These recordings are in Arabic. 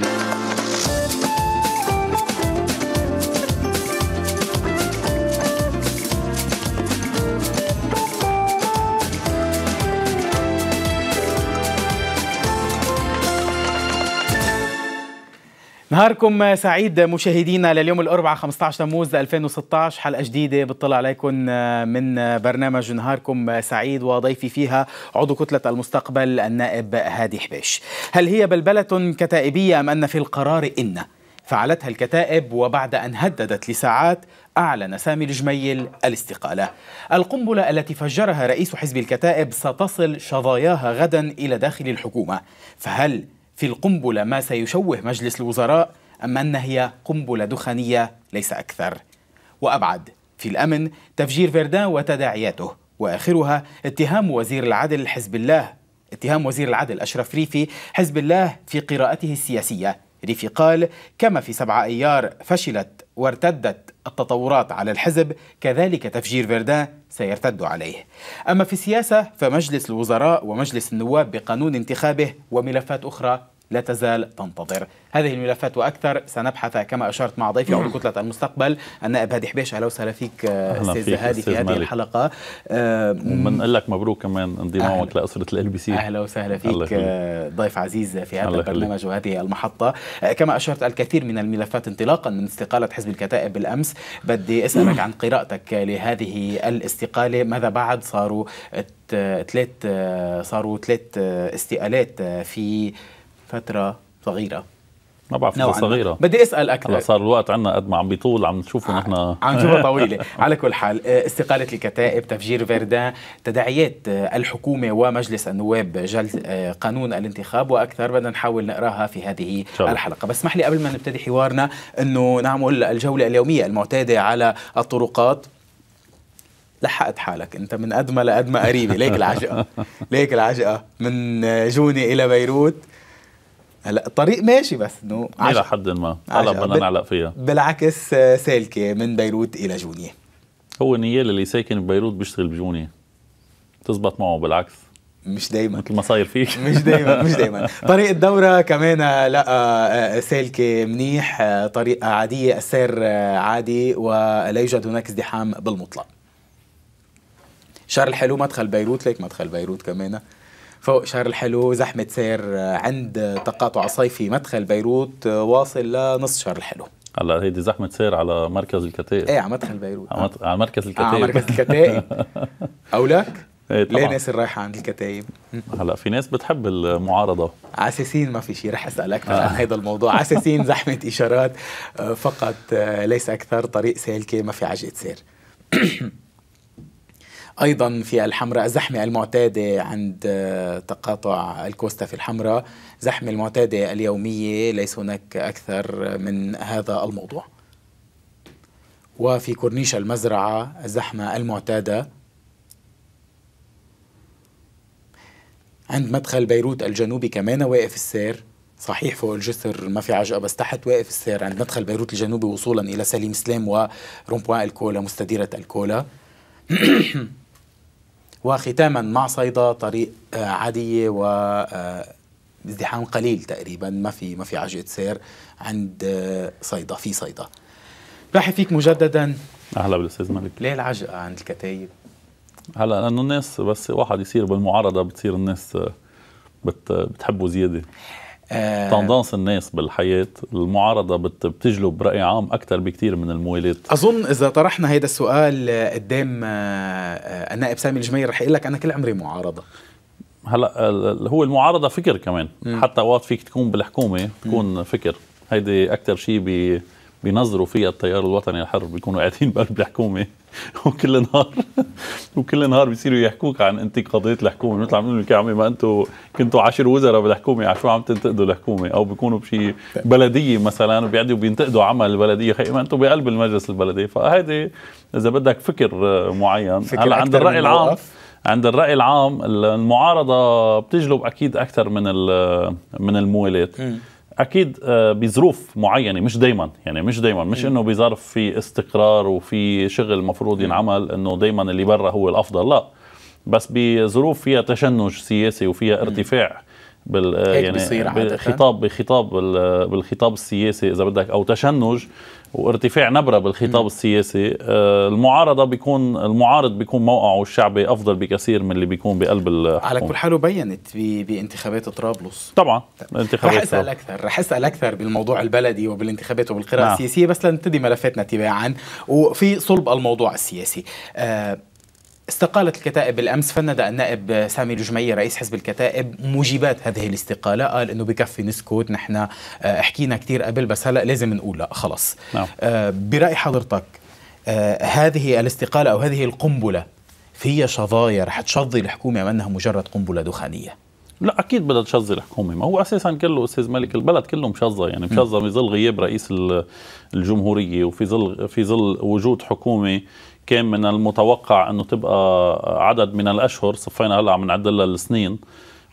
Thank you. نهاركم سعيد مشاهدينا لليوم الأربعاء 15 تموز 2016 حلقة جديدة بتطلع عليكم من برنامج نهاركم سعيد وضيفي فيها عضو كتلة المستقبل النائب هادي حبيش هل هي بلبلة كتائبية أم أن في القرار إن فعلتها الكتائب وبعد أن هددت لساعات أعلن سامي الجميل الاستقالة القنبلة التي فجرها رئيس حزب الكتائب ستصل شظاياها غدا إلى داخل الحكومة فهل في القنبلة ما سيشوه مجلس الوزراء أم أنها هي قنبلة دخانية ليس أكثر وأبعد في الأمن تفجير فيردان وتداعياته وآخرها اتهام وزير العدل حزب الله اتهام وزير العدل أشرف ريفي حزب الله في قراءته السياسية ريفي قال كما في 7 أيار فشلت وارتدت التطورات على الحزب كذلك تفجير فيردان سيرتد عليه أما في السياسة فمجلس الوزراء ومجلس النواب بقانون انتخابه وملفات أخرى لا تزال تنتظر هذه الملفات واكثر سنبحث كما اشرت مع ضيفي عضو كتله المستقبل النائب هادي حبيش اهلا وسهلا فيك استاذ هادي في هذه الحلقه بنقول لك مبروك كمان انضمامك لاسره ال بي سي اهلا وسهلا فيك آه، ضيف عزيز في هذا البرنامج وهذه المحطه آه، كما اشرت الكثير من الملفات انطلاقا من استقاله حزب الكتائب بالامس بدي اسالك عن قراءتك لهذه الاستقاله ماذا بعد صاروا ثلاث آه، صاروا ثلاث استقالات في فتره صغيره ما بعرف فترة صغيره بدي اسال اكثر هلا صار الوقت عندنا قد ما عم بيطول عم نشوفه آه، نحن عم نشوفه طويله على كل حال آه، استقاله الكتائب تفجير فيردان تداعيات آه، الحكومه ومجلس النواب جلد قانون الانتخاب واكثر بدنا نحاول نقراها في هذه شو. الحلقه بس اسمح لي قبل ما نبتدي حوارنا انه نعمل الجوله اليوميه المعتاده على الطرقات لحقت حالك انت من قد ما لقد ما قريبه ليك العجقه ليك العجقه من جونه الى بيروت هلا الطريق ماشي بس انه الى حد ما هلا بدنا نعلق فيها بالعكس سالكه من بيروت الى جونيه هو نيال اللي ساكن ببيروت بيشتغل بجونيه تزبط معه بالعكس مش دايما مثل ما صاير فيك مش دايما مش دايما طريق الدورة كمان لقى آه، سالكة منيح آه، طريق عادية السير آه، عادي ولا يوجد هناك ازدحام بالمطلق شارل الحلو مدخل بيروت ليك مدخل بيروت كمان فوق شهر الحلو زحمة سير آه، عند تقاطع صيفي مدخل بيروت آه، واصل لنص شهر الحلو هلا هيدي زحمة سير على مركز الكتائب ايه على مدخل بيروت على آه، مركز الكتائب على مركز الكتائب او لك؟ ايه طبعا ليه ناس رايحة عند الكتايب؟ هلا في ناس بتحب المعارضة عساسين ما في شيء رح اسألك عن هذا الموضوع عساسين زحمة إشارات فقط ليس أكثر طريق سالكة ما في عجقة سير أيضا في الحمراء الزحمة المعتادة عند آه، تقاطع الكوستا في الحمراء زحمة المعتادة اليومية ليس هناك أكثر من هذا الموضوع وفي كورنيش المزرعة الزحمة المعتادة عند مدخل بيروت الجنوبي كمان واقف السير صحيح فوق الجسر ما في عجقة بس تحت واقف السير عند مدخل بيروت الجنوبي وصولا إلى سليم سلام ورومبوان الكولا مستديرة الكولا وختاما مع صيدا طريق آه، عادية و آه، ازدحام قليل تقريبا ما في ما في عجقة سير عند آه، صيدا في صيدا برحب فيك مجددا اهلا بالاستاذ مالك ليه العجقه عند الكتايب؟ هلا لانه الناس بس واحد يصير بالمعارضه بتصير الناس بت بتحبه زياده آه الناس بالحياة المعارضة بتجلب رأي عام أكثر بكثير من الموالات أظن إذا طرحنا هيدا السؤال آه، قدام آه، آه، النائب سامي الجميل رح يقول لك أنا كل عمري معارضة هلا هو المعارضة فكر كمان م. حتى وقت فيك تكون بالحكومة تكون م. فكر هيدي أكثر شيء بي بينظروا فيها التيار الوطني الحر بيكونوا قاعدين بقلب الحكومة وكل نهار وكل نهار بيصيروا يحكوك عن انت قضيت الحكومه مثل عم لك يا عمي ما انتم كنتوا عشر وزراء بالحكومه على يعني شو عم تنتقدوا الحكومه او بيكونوا بشي بلديه مثلا وبيعدوا بينتقدوا عمل البلديه خي ما انتم بقلب المجلس البلدي فهيدي اذا بدك فكر آه، معين فكر هلا عند الراي العام عند الراي العام المعارضه بتجلب اكيد اكثر من من الموالاه اكيد آه، بظروف معينه مش دائما يعني مش دائما مش انه بظرف في استقرار وفي شغل مفروض ينعمل انه دائما اللي برا هو الافضل لا بس بظروف فيها تشنج سياسي وفيها ارتفاع بال يعني بخطاب بخطاب بالخطاب السياسي اذا بدك او تشنج وارتفاع نبرة بالخطاب م. السياسي آه، المعارضة بيكون المعارض بيكون موقعه الشعبي أفضل بكثير من اللي بيكون بقلب الحكومة على كل حال بينت بانتخابات طرابلس طبعا انتخابات رح أسأل أكثر رح أسأل أكثر بالموضوع البلدي وبالانتخابات وبالقراءة نعم. السياسية بس لنبتدي ملفاتنا تباعا وفي صلب الموضوع السياسي آه استقالت الكتائب الامس فند النائب سامي الجمعي رئيس حزب الكتائب موجبات هذه الاستقاله قال انه بكفي نسكت نحن آه، حكينا كثير قبل بس هلا لازم نقول لا خلص نعم. آه، براي حضرتك آه، هذه الاستقاله او هذه القنبله فيها شظايا رح تشظي الحكومه ام انها مجرد قنبله دخانيه لا اكيد بدها تشظي الحكومه ما هو اساسا كله استاذ مالك البلد كله مشظى يعني مشظى بظل غياب رئيس الجمهوريه وفي ظل في ظل وجود حكومه كان من المتوقع انه تبقى عدد من الاشهر صفينا هلا عم نعدلها السنين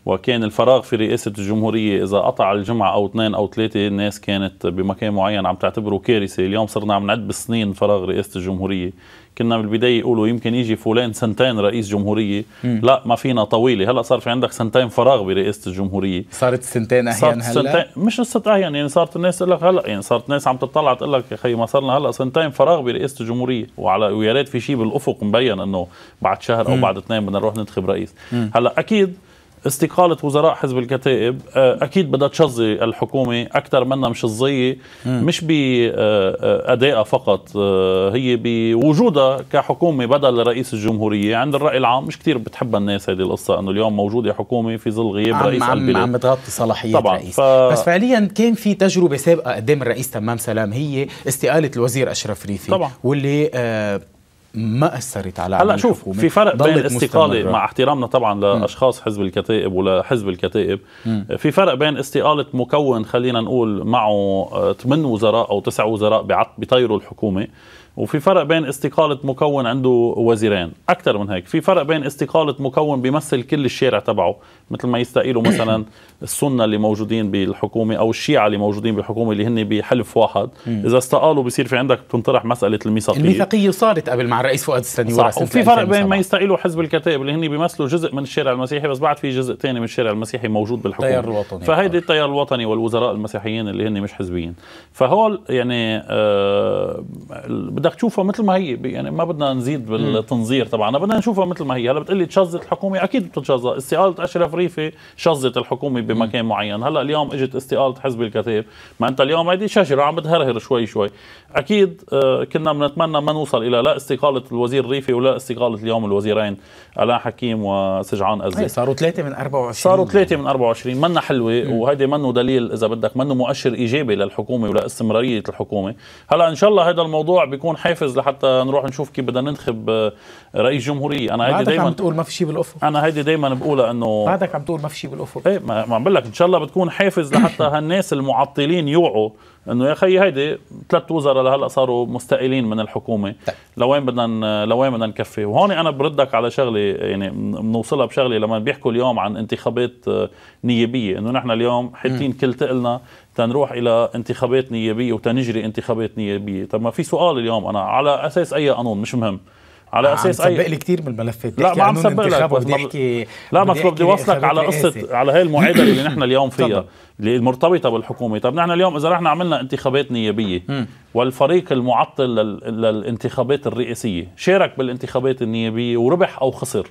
وكان الفراغ في رئاسة الجمهورية إذا قطع الجمعة أو اثنين أو ثلاثة الناس كانت بمكان معين عم تعتبره كارثة اليوم صرنا عم نعد بالسنين فراغ رئاسة الجمهورية كنا بالبداية يقولوا يمكن يجي فلان سنتين رئيس جمهورية م. لا ما فينا طويلة هلأ صار في عندك سنتين فراغ برئاسة الجمهورية صارت سنتين أحيان صارت هلأ سنتين مش قصة أحيان يعني صارت الناس تقول لك هلأ يعني صارت الناس عم تطلع تقول لك يا خي ما صار لنا هلأ سنتين فراغ برئاسة الجمهورية وعلى ويا ريت في شيء بالأفق مبين أنه بعد شهر أو م. بعد اثنين بدنا نروح ننتخب رئيس م. هلأ أكيد استقالة وزراء حزب الكتائب آه، أكيد بدها تشظي الحكومة أكثر منها مشظية مش بأدائها آه، آه، فقط هي بوجودها كحكومة بدل رئيس الجمهورية عند الرأي العام مش كثير بتحب الناس هذه القصة أنه اليوم موجودة حكومة في ظل غياب عم رئيس عم البلاد عم بتغطي صلاحيات طبعا رئيس ف... بس فعليا كان في تجربة سابقة قدام الرئيس تمام سلام هي استقالة الوزير أشرف ريفي طبعا واللي آه ما اثرت على هلا شوف في فرق بين استقاله مع احترامنا طبعا لاشخاص حزب الكتائب ولحزب الكتائب في فرق بين استقاله مكون خلينا نقول معه ثمان آه، وزراء او تسع وزراء بيطيروا الحكومه وفي فرق بين استقالة مكون عنده وزيرين أكثر من هيك في فرق بين استقالة مكون بيمثل كل الشارع تبعه مثل ما يستقيلوا مثلا السنة اللي موجودين بالحكومة أو الشيعة اللي موجودين بالحكومة اللي هن بحلف واحد إذا استقالوا بصير في عندك بتنطرح مسألة الميثاقية الميثاقية صارت قبل مع الرئيس فؤاد السنيور صح وفي فرق بين ما يستقيلوا حزب الكتائب اللي هن بيمثلوا جزء من الشارع المسيحي بس بعد في جزء ثاني من الشارع المسيحي موجود بالحكومة التيار الوطني فهيدي التيار الوطني والوزراء المسيحيين اللي هن مش حزبيين فهول يعني آه بدك تشوفها مثل ما هي يعني ما بدنا نزيد بالتنظير طبعا بدنا نشوفها مثل ما هي هلا بتقلي تشظت الحكومه اكيد بتتشظى استقاله اشرف ريفي شظت الحكومه بمكان معين هلا اليوم اجت استقاله حزب الكتاب ما انت اليوم هيدي شجره عم بتهرهر شوي شوي اكيد آه، كنا بنتمنى ما نوصل الى لا استقاله الوزير الريفي ولا استقاله اليوم الوزيرين علاء حكيم وسجعان ازي صاروا ثلاثه من 24 صاروا ثلاثه من 24 منا حلوه وهيدي منه دليل اذا بدك منه مؤشر ايجابي للحكومه ولا استمراريه الحكومه هلا ان شاء الله هذا الموضوع بيكون حافز لحتى نروح نشوف كيف بدنا ننتخب آه، رئيس جمهوريه انا هيدي دائما عم تقول ما في شيء بالافق انا هيدي دائما بقولها انه بعدك عم تقول ما في شيء بالافق ايه ما عم بقول لك ان شاء الله بتكون حافز لحتى هالناس المعطلين يوعوا انه يا خي هيدي ثلاث وزراء لهلا صاروا مستقلين من الحكومه طيب. لوين بدنا لوين بدنا نكفي وهون انا بردك على شغله يعني بنوصلها بشغله لما بيحكوا اليوم عن انتخابات آه، نيابيه انه نحن اليوم حاطين كل تقلنا تنروح الى انتخابات نيابيه وتنجري انتخابات نيابيه طب ما في سؤال اليوم انا على اساس اي قانون مش مهم على اساس عم اي لي كثير من الملفات لا ما عم سبق لك بدي لا بس بدي اوصلك على قصه على هي المعادله اللي نحن اليوم فيها اللي المرتبطه بالحكومه طب نحن اليوم اذا نحن عملنا انتخابات نيابيه والفريق المعطل للانتخابات الرئاسيه شارك بالانتخابات النيابيه وربح او خسر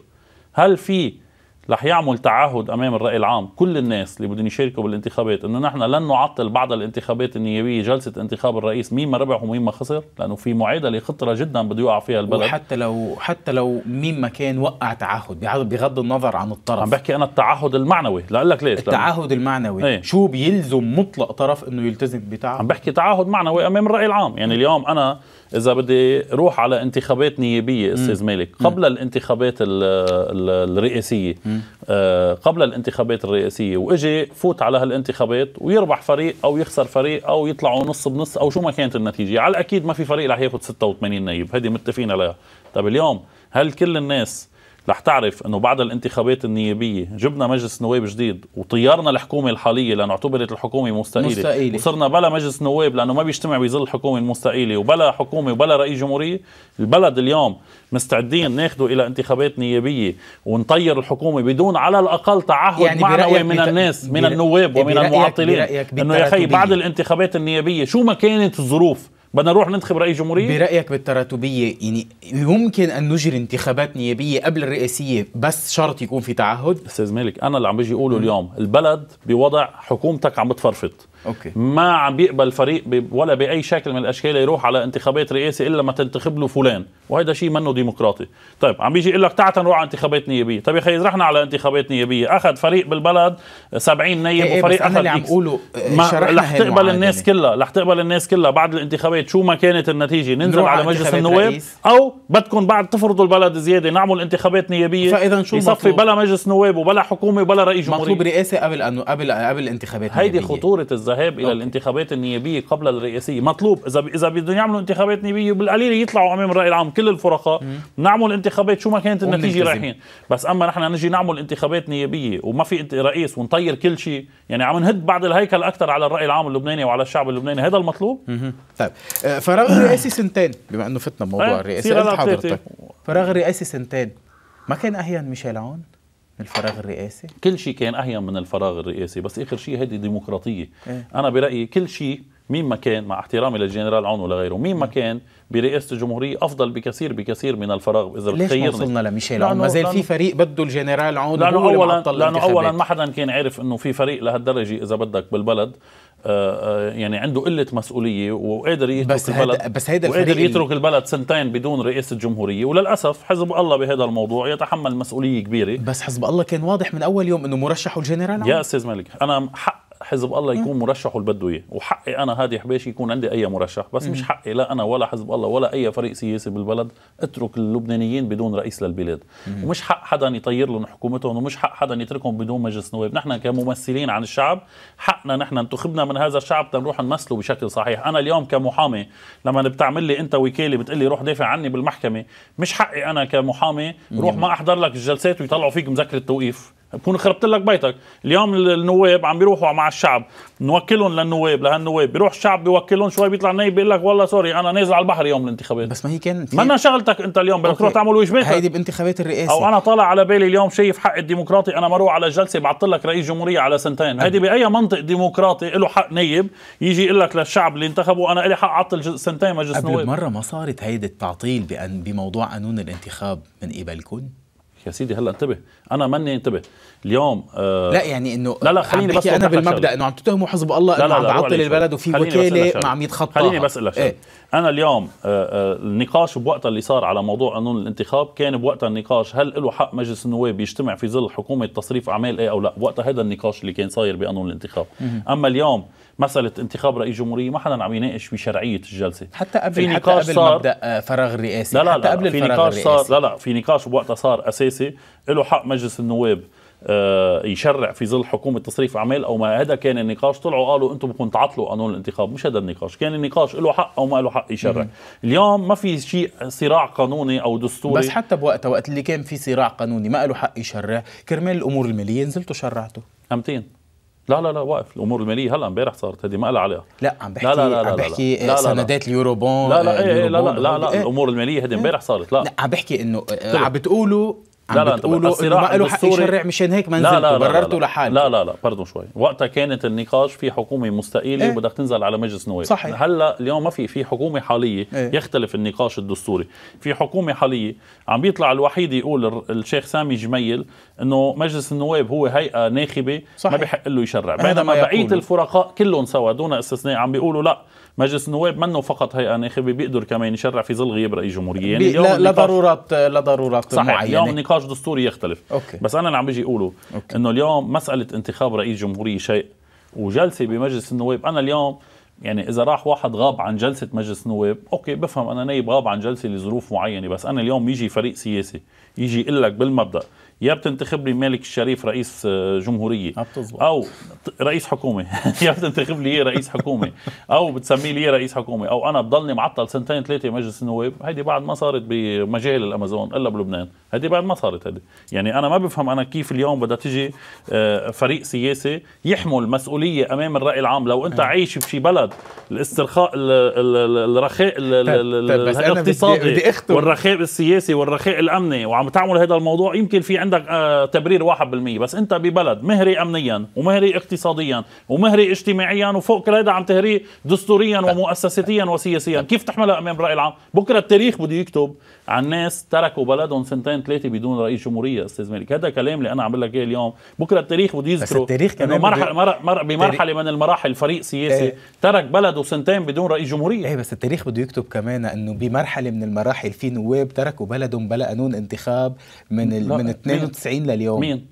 هل في رح يعمل تعهد امام الراي العام كل الناس اللي بدهم يشاركوا بالانتخابات انه نحن لن نعطل بعد الانتخابات النيابيه جلسه انتخاب الرئيس مين ما ربح ومين ما خسر لانه في معادله خطره جدا بده يقع فيها البلد وحتى لو حتى لو مين ما كان وقع تعهد بغض النظر عن الطرف عم بحكي انا التعهد المعنوي لاقول لك ليش التعهد المعنوي ايه؟ شو بيلزم مطلق طرف انه يلتزم بتعهد عم بحكي تعهد معنوي امام الراي العام يعني اليوم انا اذا بدي روح على انتخابات نيابيه استاذ مالك قبل م. الانتخابات ال الرئاسيه آه قبل الانتخابات الرئاسيه واجي فوت على هالانتخابات ويربح فريق او يخسر فريق او يطلعوا نص بنص او شو ما كانت النتيجه على الاكيد ما في فريق رح ياخذ 86 نائب هذه متفقين عليها طب اليوم هل كل الناس رح تعرف انه بعد الانتخابات النيابيه جبنا مجلس نواب جديد وطيرنا الحكومه الحاليه لانه اعتبرت الحكومه مستقيله, وصرنا بلا مجلس نواب لانه ما بيجتمع بظل الحكومه المستقيله وبلا حكومه وبلا رئيس جمهوريه البلد اليوم مستعدين ناخده الى انتخابات نيابيه ونطير الحكومه بدون على الاقل تعهد يعني معنوي من بت... الناس من النواب ومن المعطلين انه يا اخي بعد الانتخابات النيابيه شو ما كانت الظروف بدنا نروح ننتخب رئيس جمهوريه برايك بالتراتبيه يعني يمكن ان نجري انتخابات نيابيه قبل الرئاسيه بس شرط يكون في تعهد استاذ مالك انا اللي عم بيجي اقوله اليوم البلد بوضع حكومتك عم بتفرفط اوكي ما عم بيقبل فريق ولا باي شكل من الاشكال يروح على انتخابات رئاسي الا ما تنتخب له فلان وهذا شيء منه ديمقراطي طيب عم بيجي يقول لك تعال نروح على انتخابات نيابيه طيب يا اخي رحنا على انتخابات نيابيه اخذ فريق بالبلد 70 نايب إيه, إيه، وفريق اخذ اللي عم قوله إيه، رح تقبل الناس كلها رح تقبل الناس كلها بعد الانتخابات شو ما كانت النتيجه ننزل على مجلس النواب رئيس. او بدكم بعد تفرضوا البلد زياده نعمل انتخابات نيابيه فاذا شو يصفي بلا مجلس نواب وبلا حكومه وبلا رئيس جمهوريه مطلوب رئاسي قبل قبل قبل الانتخابات هيدي خطوره الزهر الذهاب الى أوكي. الانتخابات النيابيه قبل الرئاسيه مطلوب اذا ب... اذا بدهم يعملوا انتخابات نيابيه بالقليل يطلعوا امام الراي العام كل الفرقاء م. نعمل انتخابات شو ما كانت النتيجه رايحين بس اما نحن نجي نعمل انتخابات نيابيه وما في رئيس ونطير كل شيء يعني عم نهد بعد الهيكل اكثر على الراي العام اللبناني وعلى الشعب اللبناني هذا المطلوب طيب آه، فراغ الرئاسي سنتين بما انه فتنا بموضوع الرئاسه حضرتك فراغ الرئاسي سنتين ما كان اهين ميشيل عون الفراغ الرئاسي كل شيء كان اهين من الفراغ الرئاسي بس اخر شيء هذه ديمقراطيه إيه؟ انا برايي كل شيء مين ما كان مع احترامي للجنرال عون ولغيره مين ما إيه. كان برئاسه الجمهوريه افضل بكثير بكثير من الفراغ اذا ليش ليش وصلنا لميشيل عون ما زال في فريق بده الجنرال عون لانه اولا لانه اولا ما حدا كان عارف انه في فريق لهالدرجه اذا بدك بالبلد آه، آه، يعني عنده قله مسؤوليه وقادر يترك بس البلد بس هيدا وقادر يترك البلد سنتين بدون رئاسه جمهوريه وللاسف حزب الله بهذا الموضوع يتحمل مسؤوليه كبيره بس حزب الله كان واضح من اول يوم انه مرشحه الجنرال يا استاذ مالك انا حق حزب الله يكون مرشحه اللي بده اياه وحقي انا هادي حبيش يكون عندي اي مرشح بس مش حقي لا انا ولا حزب الله ولا اي فريق سياسي بالبلد اترك اللبنانيين بدون رئيس للبلاد ومش حق حدا يطير لهم حكومتهم ومش حق حدا يتركهم بدون مجلس نواب نحن كممثلين عن الشعب حقنا نحن انتخبنا من هذا الشعب تنروح نمثله بشكل صحيح انا اليوم كمحامي لما بتعمل لي انت وكاله بتقول لي روح دافع عني بالمحكمه مش حقي انا كمحامي روح ما احضر لك الجلسات ويطلعوا فيك مذكره توقيف بكون خربت لك بيتك اليوم النواب عم بيروحوا مع الشعب نوكلهم للنواب لهالنواب بيروح الشعب بيوكلهم شوي بيطلع نايب بيقول لك والله سوري انا نازل على البحر يوم الانتخابات بس ما هي كانت ما شغلتك انت اليوم بدك تروح تعمل واجباتك هيدي بانتخابات الرئاسه او انا طالع على بالي اليوم شايف حق الديمقراطي انا مروح على جلسه بعطل لك رئيس جمهوريه على سنتين هيدي باي منطق ديمقراطي له حق نايب يجي يقول لك للشعب اللي انتخبوا انا لي حق اعطل سنتين مجلس نواب قبل مره ما صارت هيدي التعطيل بموضوع قانون الانتخاب من قبلكم يا سيدي هلا انتبه انا ماني انتبه اليوم آه لا يعني انه لا لا خليني بس انا بالمبدا انه عم تتهموا حزب الله انه عم بعطل البلد وفي وكاله ما عم يتخطى خليني بس لك ايه؟ انا اليوم آه, آه، النقاش بوقتها اللي صار على موضوع قانون الانتخاب كان بوقتها النقاش هل له حق مجلس النواب يجتمع في ظل حكومه تصريف اعمال ايه او لا وقتها هذا النقاش اللي كان صاير بقانون الانتخاب اما اليوم مساله انتخاب رئيس جمهوريه ما حدا عم يناقش بشرعيه الجلسه حتى قبل في نقاش قبل صار مبدا آه، فراغ رئاسي لا لا, لا حتى قبل في نقاش صار لا لا في نقاش بوقتها صار اساسي له حق مجلس النواب آه، يشرع في ظل حكومه تصريف اعمال او ما هذا كان النقاش طلعوا قالوا انتم بدكم تعطلوا قانون الانتخاب مش هذا النقاش كان النقاش له حق او ما له حق يشرع اليوم ما في شيء صراع قانوني او دستوري بس حتى بوقتها وقت اللي كان في صراع قانوني ما له حق يشرع كرمال الامور الماليه نزلتوا شرعتوا امتين لا لا لا واقف الامور الماليه هلا امبارح صارت هذه ما لها علاقه لا عم بحكي لا لا لا عم بحكي لا لا سندات اليورو بون لا لا إيه، آه، إيه، لا لا, لا, لا, لا, لا, لا, لا, لا الامور الماليه هذه إيه. امبارح صارت لا, لا عم بحكي انه آه، طيب. عم بتقولوا لا لا بتقولوا الصراع ما حق يشرع مشان هيك ما نزلتوا لا لا لا لا لا برضه شوي وقتها كانت النقاش في حكومه مستقيله ايه؟ وبدك تنزل على مجلس نواب صحيح هلا اليوم ما في في حكومه حاليه ايه؟ يختلف النقاش الدستوري في حكومه حاليه عم بيطلع الوحيد يقول الشيخ سامي جميل انه مجلس النواب هو هيئه ناخبه صحيح. ما بحق له يشرع بينما بقيه الفرقاء كلهم سوا دون استثناء عم بيقولوا لا مجلس النواب منه فقط هيئه ناخبه بيقدر كمان يشرع في ظل غياب رئيس جمهوريه يعني لا لضرورات لضرورات صحيح معينه اليوم نقاش دستوري يختلف أوكي. بس انا اللي عم بيجي اقوله انه اليوم مساله انتخاب رئيس جمهوريه شيء وجلسه بمجلس النواب انا اليوم يعني اذا راح واحد غاب عن جلسه مجلس النواب اوكي بفهم انا نايب غاب عن جلسه لظروف معينه بس انا اليوم يجي فريق سياسي يجي يقول لك بالمبدا يا بتنتخب لي مالك الشريف رئيس آه، جمهوريه او رئيس حكومه يا بتنتخب لي إيه رئيس حكومه او بتسمي لي إيه رئيس حكومه او انا بضلني معطل سنتين ثلاثه مجلس النواب هيدي بعد ما صارت بمجال الامازون الا بلبنان هيدي بعد ما صارت هيدي يعني انا ما بفهم انا كيف اليوم بدها تيجي آه، فريق سياسي يحمل مسؤوليه امام الراي العام لو انت أيوة. عايش بشي بلد الاسترخاء الرخاء طيب، طيب، الاقتصادي والرخاء السياسي والرخاء الامني وعم تعمل هذا الموضوع يمكن في عندك آه، تبرير 1% بس انت ببلد مهري امنيا ومهري اقتصاديا ومهري اجتماعيا وفوق كل هذا عم تهري دستوريا ومؤسساتيا وسياسيا كيف تحملها امام الراي العام بكره التاريخ بده يكتب عن ناس تركوا بلدهم سنتين ثلاثه بدون رئيس جمهوريه استاذ مالك هذا كلام اللي انا عم بقول لك اياه اليوم بكره التاريخ بده يذكره التاريخ كمان مرحل مر... مر... بمرحله من المراحل فريق سياسي ايه. ترك بلده سنتين بدون رئيس جمهوريه ايه بس التاريخ بده يكتب كمان انه بمرحله من المراحل في نواب تركوا بلدهم بلا قانون انتخاب من ال... من 92 لليوم مين؟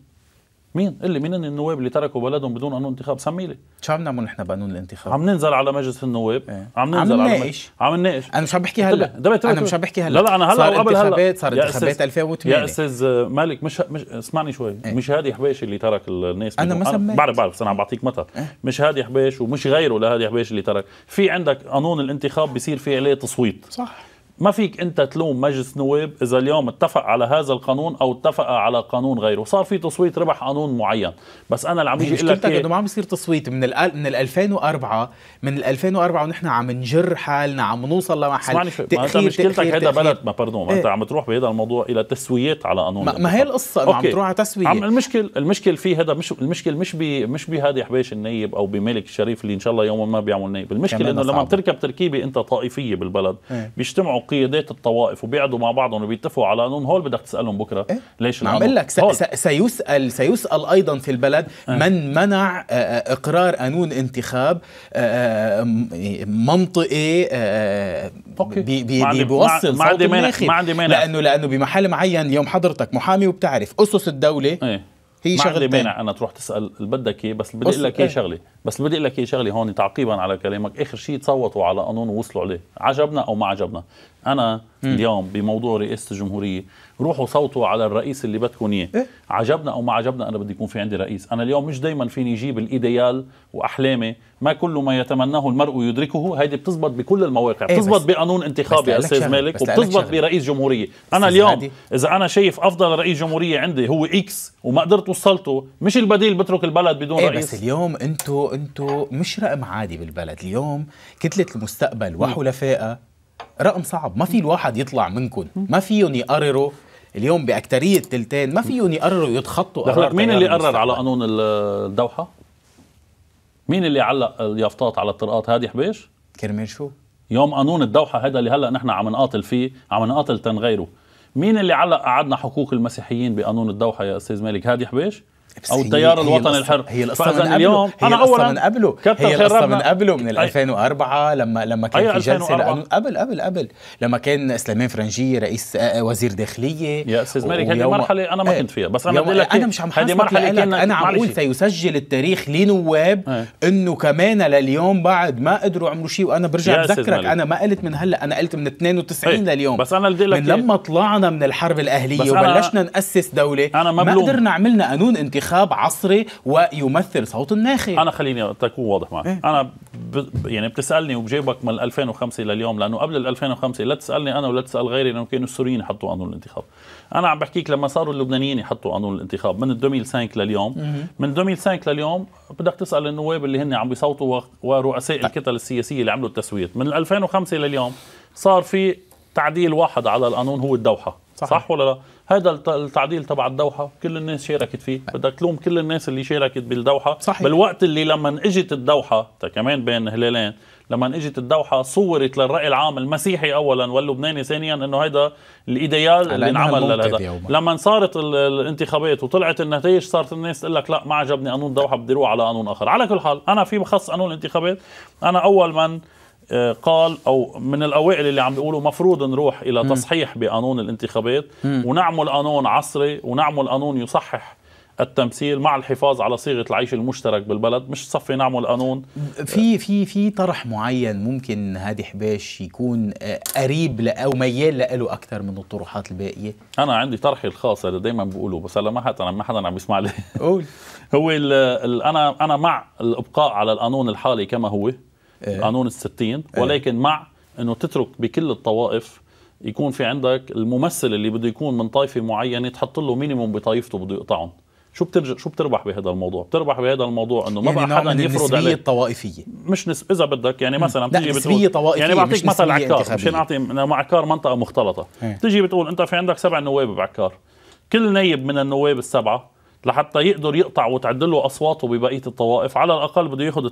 مين؟ قل لي مين النواب اللي تركوا بلدهم بدون قانون انتخاب؟ سمي لي شو عم نعمل نحن بقانون الانتخاب؟ عم ننزل على مجلس النواب ايه؟ عم ننزل عم نناقش عم نناقش انا مش عم بحكي هلا دبقى. دبقى. انا مش عم بحكي هلا لا لا انا هلا صار وقبل هلا صار انتخابات 2008 يا استاذ مالك مش مش اسمعني شوي ايه؟ مش هادي حبيش اللي ترك الناس انا ما سميت بعرف بعرف بس انا عم بعطيك مثل ايه؟ مش هادي حبيش ومش غيره لهادي حبيش اللي ترك في عندك قانون الانتخاب بيصير في عليه تصويت صح ما فيك انت تلوم مجلس نواب اذا اليوم اتفق على هذا القانون او اتفق على قانون غيره، صار في تصويت ربح قانون معين، بس انا اللي عم بيجي لك انه ما عم يصير تصويت من ال من ال 2004 من ال 2004 ونحن عم نجر حالنا عم نوصل لمحل اسمعني شوي ما انت مشكلتك هذا بلد ما بردو ما انت إيه. عم تروح بهذا الموضوع الى تسويات على قانون ما, ما هي القصه انه عم تروح على تسويه عم المشكل المشكل في هذا مش المشكل مش بي مش بهادي حبيش النايب او بمالك الشريف اللي ان شاء الله يوما ما بيعمل نايب المشكله انه لما بتركب تركيبه انت طائفيه بالبلد إيه. بيجتمعوا قيادات الطوائف وبيقعدوا مع بعضهم وبيتفقوا على قانون هول بدك تسالهم بكره إيه؟ ليش القانون عم لك سيسال سيسال ايضا في البلد إيه؟ من منع آه، آه، اقرار قانون انتخاب آه، منطقي بي بي بيوصل ما عندي مانع ما عندي مانع لانه لانه بمحل معين يوم حضرتك محامي وبتعرف اسس الدوله إيه؟ هي ما عندي مانع انا تروح تسال اللي بدك اياه بس إيه. بدي اقول لك ايه شغله بس بدي اقول لك ايه شغله هون تعقيبا على كلامك اخر شيء تصوتوا على قانون ووصلوا عليه عجبنا او ما عجبنا انا اليوم بموضوع رئاسه الجمهوريه روحوا صوتوا على الرئيس اللي بدكم اياه إيه؟ عجبنا او ما عجبنا انا بدي يكون في عندي رئيس انا اليوم مش دائما فيني اجيب الايديال واحلامي ما كل ما يتمناه المرء يدركه هيدي بتزبط بكل المواقع إيه بتزبط بقانون انتخابي استاذ مالك وبتزبط برئيس جمهوريه انا اليوم اذا انا شايف افضل رئيس جمهوريه عندي هو اكس وما قدرت وصلته مش البديل بترك البلد بدون إيه رئيس بس اليوم انتو انتو مش رقم عادي بالبلد اليوم كتله المستقبل وحلفائها رقم صعب ما في الواحد يطلع منكم ما فيهم يقرروا اليوم باكثريه تلتين ما فيهم يقرروا يتخطوا قرار مين اللي قرر على قانون الدوحه؟ مين اللي علق اليافطات على الطرقات هادي حبيش؟ كرمال شو؟ يوم قانون الدوحه هذا اللي هلا نحن عم نقاتل فيه عم نقاتل تنغيره مين اللي علق قعدنا حقوق المسيحيين بقانون الدوحه يا استاذ مالك هادي حبيش؟ او التيار الوطني الحر هي القصه من اليوم هي انا اولا من قبله هي القصه من قبله من 2004 لما لما كان في جلسه قبل قبل قبل لما كان سليمان فرنجي رئيس آه، آه، وزير داخليه يا استاذ مالك هذه مرحله انا ما إيه. كنت فيها بس انا بقول لك انا إيه، مش عم هذه مرحله كنا انا عم بقول سيسجل التاريخ لنواب إيه. انه كمان لليوم بعد ما قدروا عملوا شيء وانا برجع بذكرك انا ما قلت من هلا انا قلت من 92 لليوم بس انا بدي لك من لما طلعنا من الحرب الاهليه وبلشنا ناسس دوله ما قدرنا عملنا قانون انتخاب عصري ويمثل صوت الناخب انا خليني تكون واضح معك إيه؟ انا ب... يعني بتسالني وبجيبك من 2005 لليوم لانه قبل 2005 لا تسالني انا ولا تسال غيري لانه كانوا السوريين يحطوا قانون الانتخاب انا عم بحكيك لما صاروا اللبنانيين يحطوا قانون الانتخاب من 2005 لليوم مم. من 2005 لليوم بدك تسال النواب اللي هن عم بيصوتوا ورؤساء طيب. الكتل السياسيه اللي عملوا التسويت من 2005 لليوم صار في تعديل واحد على القانون هو الدوحه صح, صح ولا لا هذا التعديل تبع الدوحه كل الناس شاركت فيه بدك تلوم كل الناس اللي شاركت بالدوحه صحيح. بالوقت اللي لما اجت الدوحه كمان بين هلالين لما اجت الدوحه صورت للراي العام المسيحي اولا واللبناني ثانيا انه هذا الايديال اللي انعمل لهذا لما صارت الانتخابات وطلعت النتائج صارت الناس تقول لك لا ما عجبني قانون الدوحه بدي على قانون اخر على كل حال انا في بخص قانون الانتخابات انا اول من آه، قال او من الاوائل اللي عم بيقولوا مفروض نروح الى تصحيح بقانون الانتخابات ونعمل قانون عصري ونعمل قانون يصحح التمثيل مع الحفاظ على صيغه العيش المشترك بالبلد مش صفي نعمل قانون في في في طرح معين ممكن هادي حباش يكون آه، قريب او ميال له اكثر من الطروحات الباقيه انا عندي طرحي الخاص هذا دائما بقوله بس هلا ما حدا ما حدا عم يسمع لي قول هو الـ الـ انا انا مع الابقاء على القانون الحالي كما هو إيه. قانون الستين إيه. ولكن مع انه تترك بكل الطوائف يكون في عندك الممثل اللي بده يكون من طائفه معينه تحط له مينيموم بطائفته بده يقطعهم شو بترج... شو بتربح بهذا الموضوع؟ بتربح بهذا الموضوع انه ما يعني بقى حدا يفرض عليك الطوائفيه مش نس... اذا بدك يعني مثلا بتيجي بتقول طوائفية يعني بعطيك مثل عكار مش نعطي مع نعم، عكار منطقه مختلطه هي. إيه. بتيجي بتقول انت في عندك سبع نواب بعكار كل نايب من النواب السبعه لحتى يقدر يقطع وتعدل له اصواته ببقيه الطوائف على الاقل بده ياخذ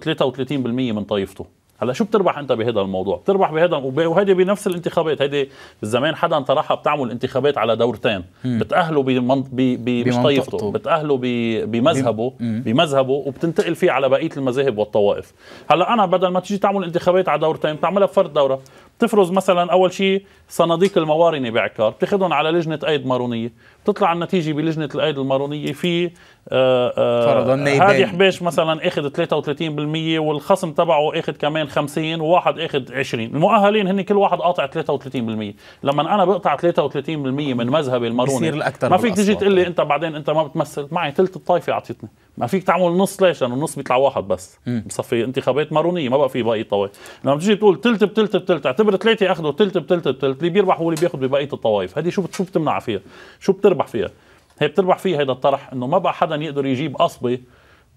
33% من طائفته هلا شو بتربح انت بهذا الموضوع بتربح بهذا وهيدي بنفس الانتخابات هيدي زمان حدا طرحها بتعمل انتخابات على دورتين مم. بتاهله بمنطقته ب... ب... بتاهله ب... بمذهبه مم. بمذهبه وبتنتقل فيه على بقيه المذاهب والطوائف هلا انا بدل ما تيجي تعمل انتخابات على دورتين بتعملها بفرد دوره تفرز مثلا اول شيء صناديق الموارنه بعكار بتاخذهم على لجنه ايد مارونيه بتطلع النتيجه بلجنه الايد المارونيه في آه، آه، فرضا هادي حبيش مثلا اخذ 33% والخصم تبعه اخذ كمان 50 وواحد اخذ 20 المؤهلين هن كل واحد قاطع 33% لما انا بقطع 33% من مذهبي الماروني بصير الاكثر ما فيك تيجي تقول لي انت بعدين انت ما بتمثل معي ثلث الطائفه اعطيتني ما فيك تعمل نص ليش لانه النص بيطلع واحد بس بصفي انتخابات مارونيه ما بقى في باقي طوائف لما تيجي تقول ثلث بثلث بثلث اعتبر نمره ثلاثه ياخذوا ثلث بثلث بثلث اللي بيربح هو اللي بياخذ ببقيه الطوائف هذه شو شو بتمنع فيها شو بتربح فيها هي بتربح فيها هذا الطرح انه ما بقى حدا يقدر يجيب قصبه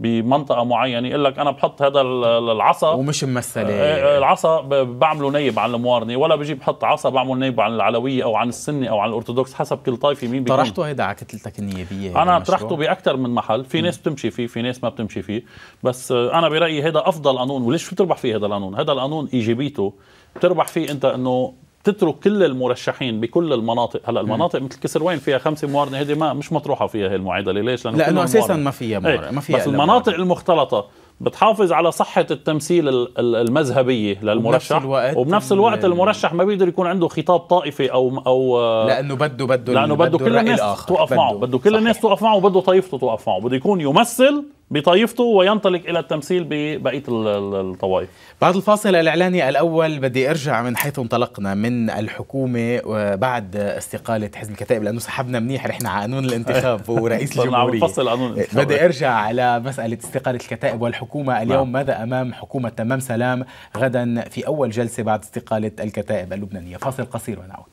بمنطقه معينه يقول لك انا بحط هذا العصا ومش ممثله آه، آه، العصا بعمله نيب عن الموارنه ولا بجيب بحط عصا بعمله نيب عن العلويه او عن السني او عن الارثوذكس حسب كل طائفه مين بيكون طرحته هيدا على كتلتك النيابيه انا طرحته باكثر من محل في ناس بتمشي فيه في ناس ما بتمشي فيه بس آه، انا برايي هذا افضل قانون وليش بتربح فيه هذا القانون هذا القانون ايجابيته بتربح فيه انت انه تترك كل المرشحين بكل المناطق هلا المناطق مثل كسروين فيها خمسه موارنه هذه ما مش مطروحه فيها هي المعادله ليش لانه لانه اساسا ما فيها إيه. موارنه ما فيها بس المناطق موارنة. المختلطه بتحافظ على صحة التمثيل المذهبية للمرشح وبنفس الوقت, وبنفس الوقت المرشح ما بيقدر يكون عنده خطاب طائفي أو أو آه، لأنه بده بده لأنه بده كل الناس توقف معه بده كل الناس توقف معه وبده طائفته توقف معه بده يكون يمثل بطائفته وينطلق الى التمثيل ببقيه الطوائف. بعد الفاصل الاعلاني الاول بدي ارجع من حيث انطلقنا من الحكومه بعد استقاله حزب الكتائب لانه سحبنا منيح نحن على قانون الانتخاب ورئيس الجمهوريه. قانون إيه، بدي ارجع على مساله استقاله الكتائب والحكومه نعم. اليوم ماذا امام حكومه تمام سلام غدا في اول جلسه بعد استقاله الكتائب اللبنانيه. فاصل قصير ونعود.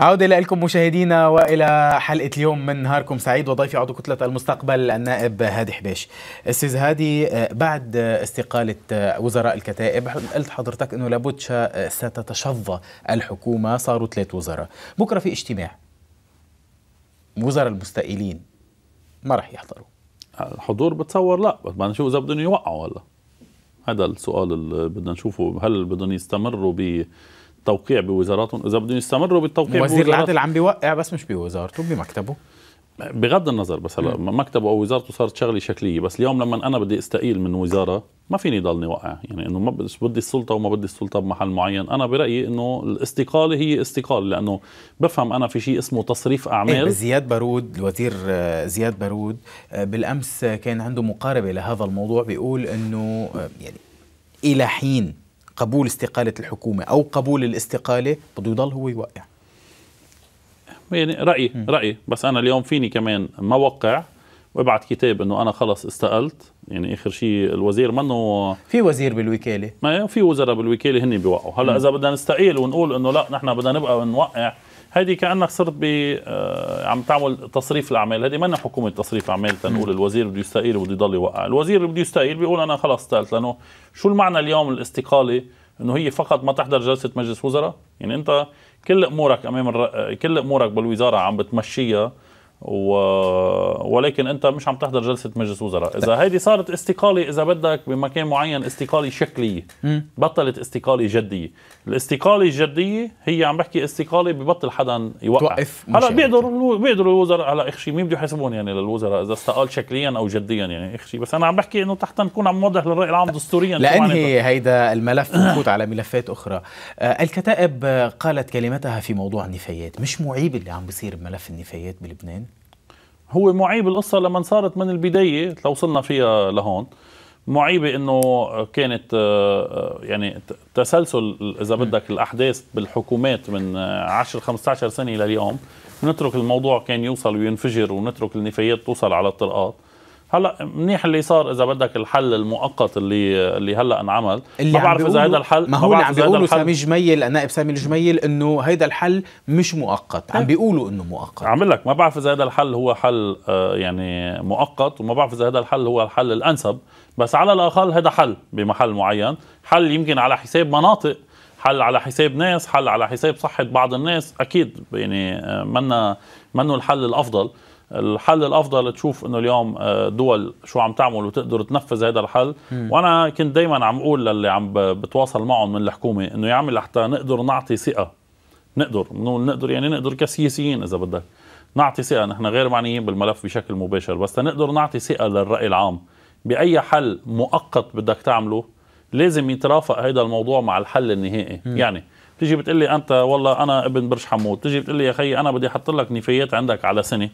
عودة لكم مشاهدينا وإلى حلقة اليوم من نهاركم سعيد وضيفي عضو كتلة المستقبل النائب هادي حبيش أستاذ هادي بعد استقالة وزراء الكتائب قلت حضرتك أنه لابد ستتشظى الحكومة صاروا ثلاث وزراء بكرة في اجتماع وزراء المستقيلين ما رح يحضروا الحضور بتصور لا بس بدنا نشوف إذا بدهم يوقعوا هلا هذا السؤال اللي بدنا نشوفه هل بدهم يستمروا ب توقيع بوزاراتهم اذا بدهم يستمروا بالتوقيع وزير العدل عم بيوقع بس مش بوزارته بمكتبه بغض النظر بس هلا مكتبه او وزارته صارت شغله شكليه بس اليوم لما انا بدي استقيل من وزاره ما فيني ضلني وقع يعني انه ما بدي السلطه وما بدي السلطه بمحل معين انا برايي انه الاستقاله هي استقاله لانه بفهم انا في شيء اسمه تصريف اعمال إيه زياد بارود الوزير آه، زياد بارود آه، بالامس كان عنده مقاربه لهذا الموضوع بيقول انه آه، يعني الى حين قبول استقالة الحكومة أو قبول الاستقالة بده يضل هو يوقع يعني رأيي رأيي بس أنا اليوم فيني كمان ما وقع وابعت كتاب انه انا خلص استقلت يعني اخر شيء الوزير منه في وزير بالوكاله ما في وزراء بالوكاله هن بيوقعوا هلا اذا بدنا نستقيل ونقول انه لا نحن بدنا نبقى نوقع هذه كانك صرت ب آه عم تعمل تصريف الاعمال هذه ما حكومه تصريف اعمال تنقول الوزير بده يستقيل وبده يضل يوقع الوزير اللي بده يستقيل بيقول انا خلص استقلت لانه شو المعنى اليوم الاستقاله انه هي فقط ما تحضر جلسه مجلس وزراء يعني انت كل امورك امام الر... كل امورك بالوزاره عم بتمشيها و... ولكن انت مش عم تحضر جلسه مجلس وزراء اذا هيدي صارت استقاله اذا بدك بمكان معين استقاله شكليه بطلت استقاله جديه الاستقاله الجديه هي عم بحكي استقاله ببطل حدا يوقف توقف هلا يعني بيقدروا بيقدروا الوزراء هلا اخشي مين بده يحاسبهم يعني للوزراء اذا استقال شكليا او جديا يعني اخشي بس انا عم بحكي انه تحت نكون عم نوضح للراي العام دستوريا لانهي هيدا الملف ونفوت على ملفات اخرى آه الكتائب قالت كلمتها في موضوع النفايات مش معيب اللي عم بيصير بملف النفايات بلبنان هو معيب القصه لما صارت من البدايه لو وصلنا فيها لهون معيبه انه كانت آه، آه، يعني تسلسل اذا بدك الاحداث بالحكومات من 10 آه، 15 سنه لليوم نترك الموضوع كان يوصل وينفجر ونترك النفايات توصل على الطرقات هلا منيح اللي صار اذا بدك الحل المؤقت اللي اللي هلا انعمل اللي ما بعرف اذا هذا الحل ما هو عم بيقولوا سامي جميل النائب سامي الجميل انه هيدا الحل مش مؤقت عم إيه. بيقولوا انه مؤقت عم لك ما بعرف اذا هذا الحل هو حل آه، يعني مؤقت وما بعرف اذا هذا الحل هو الحل الانسب بس على الاقل هذا حل بمحل معين حل يمكن على حساب مناطق حل على حساب ناس حل على حساب صحه بعض الناس اكيد يعني آه، منا منه الحل الافضل الحل الافضل تشوف انه اليوم آه، دول شو عم تعمل وتقدر تنفذ هذا الحل م. وانا كنت دائما عم اقول للي عم بتواصل معهم من الحكومه انه يا عمي لحتى نقدر نعطي ثقه نقدر نقول نقدر يعني نقدر كسياسيين اذا بدك نعطي ثقه نحن غير معنيين بالملف بشكل مباشر بس تنقدر نعطي ثقه للراي العام باي حل مؤقت بدك تعمله لازم يترافق هذا الموضوع مع الحل النهائي م. يعني بتيجي بتقول لي انت والله انا ابن برج حمود بتيجي بتقول لي يا خي انا بدي احط لك نفايات عندك على سنه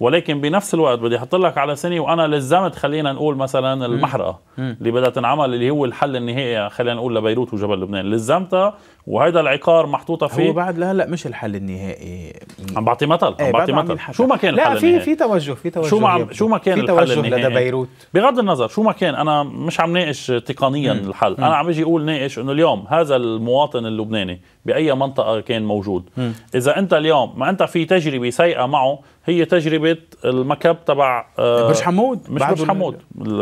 ولكن بنفس الوقت بدي احط لك على سنه وانا لزمت خلينا نقول مثلا المحرقه اللي بدها تنعمل اللي هو الحل النهائي خلينا نقول لبيروت وجبل لبنان لزمتها وهيدا العقار محطوطه فيه هو بعد لا لا مش الحل النهائي عم بعطي مثل عم إيه، بعطي مثل شو ما كان الحل لا في في توجه في توجه شو ما شو ما كان في توجه لدى بيروت بغض النظر شو ما كان انا مش عم ناقش تقنيا مم. الحل مم. انا عم اجي اقول ناقش انه اليوم هذا المواطن اللبناني باي منطقه كان موجود مم. اذا انت اليوم ما انت في تجربه سيئه معه هي تجربه المكب تبع آه، برج حمود مش برج حمود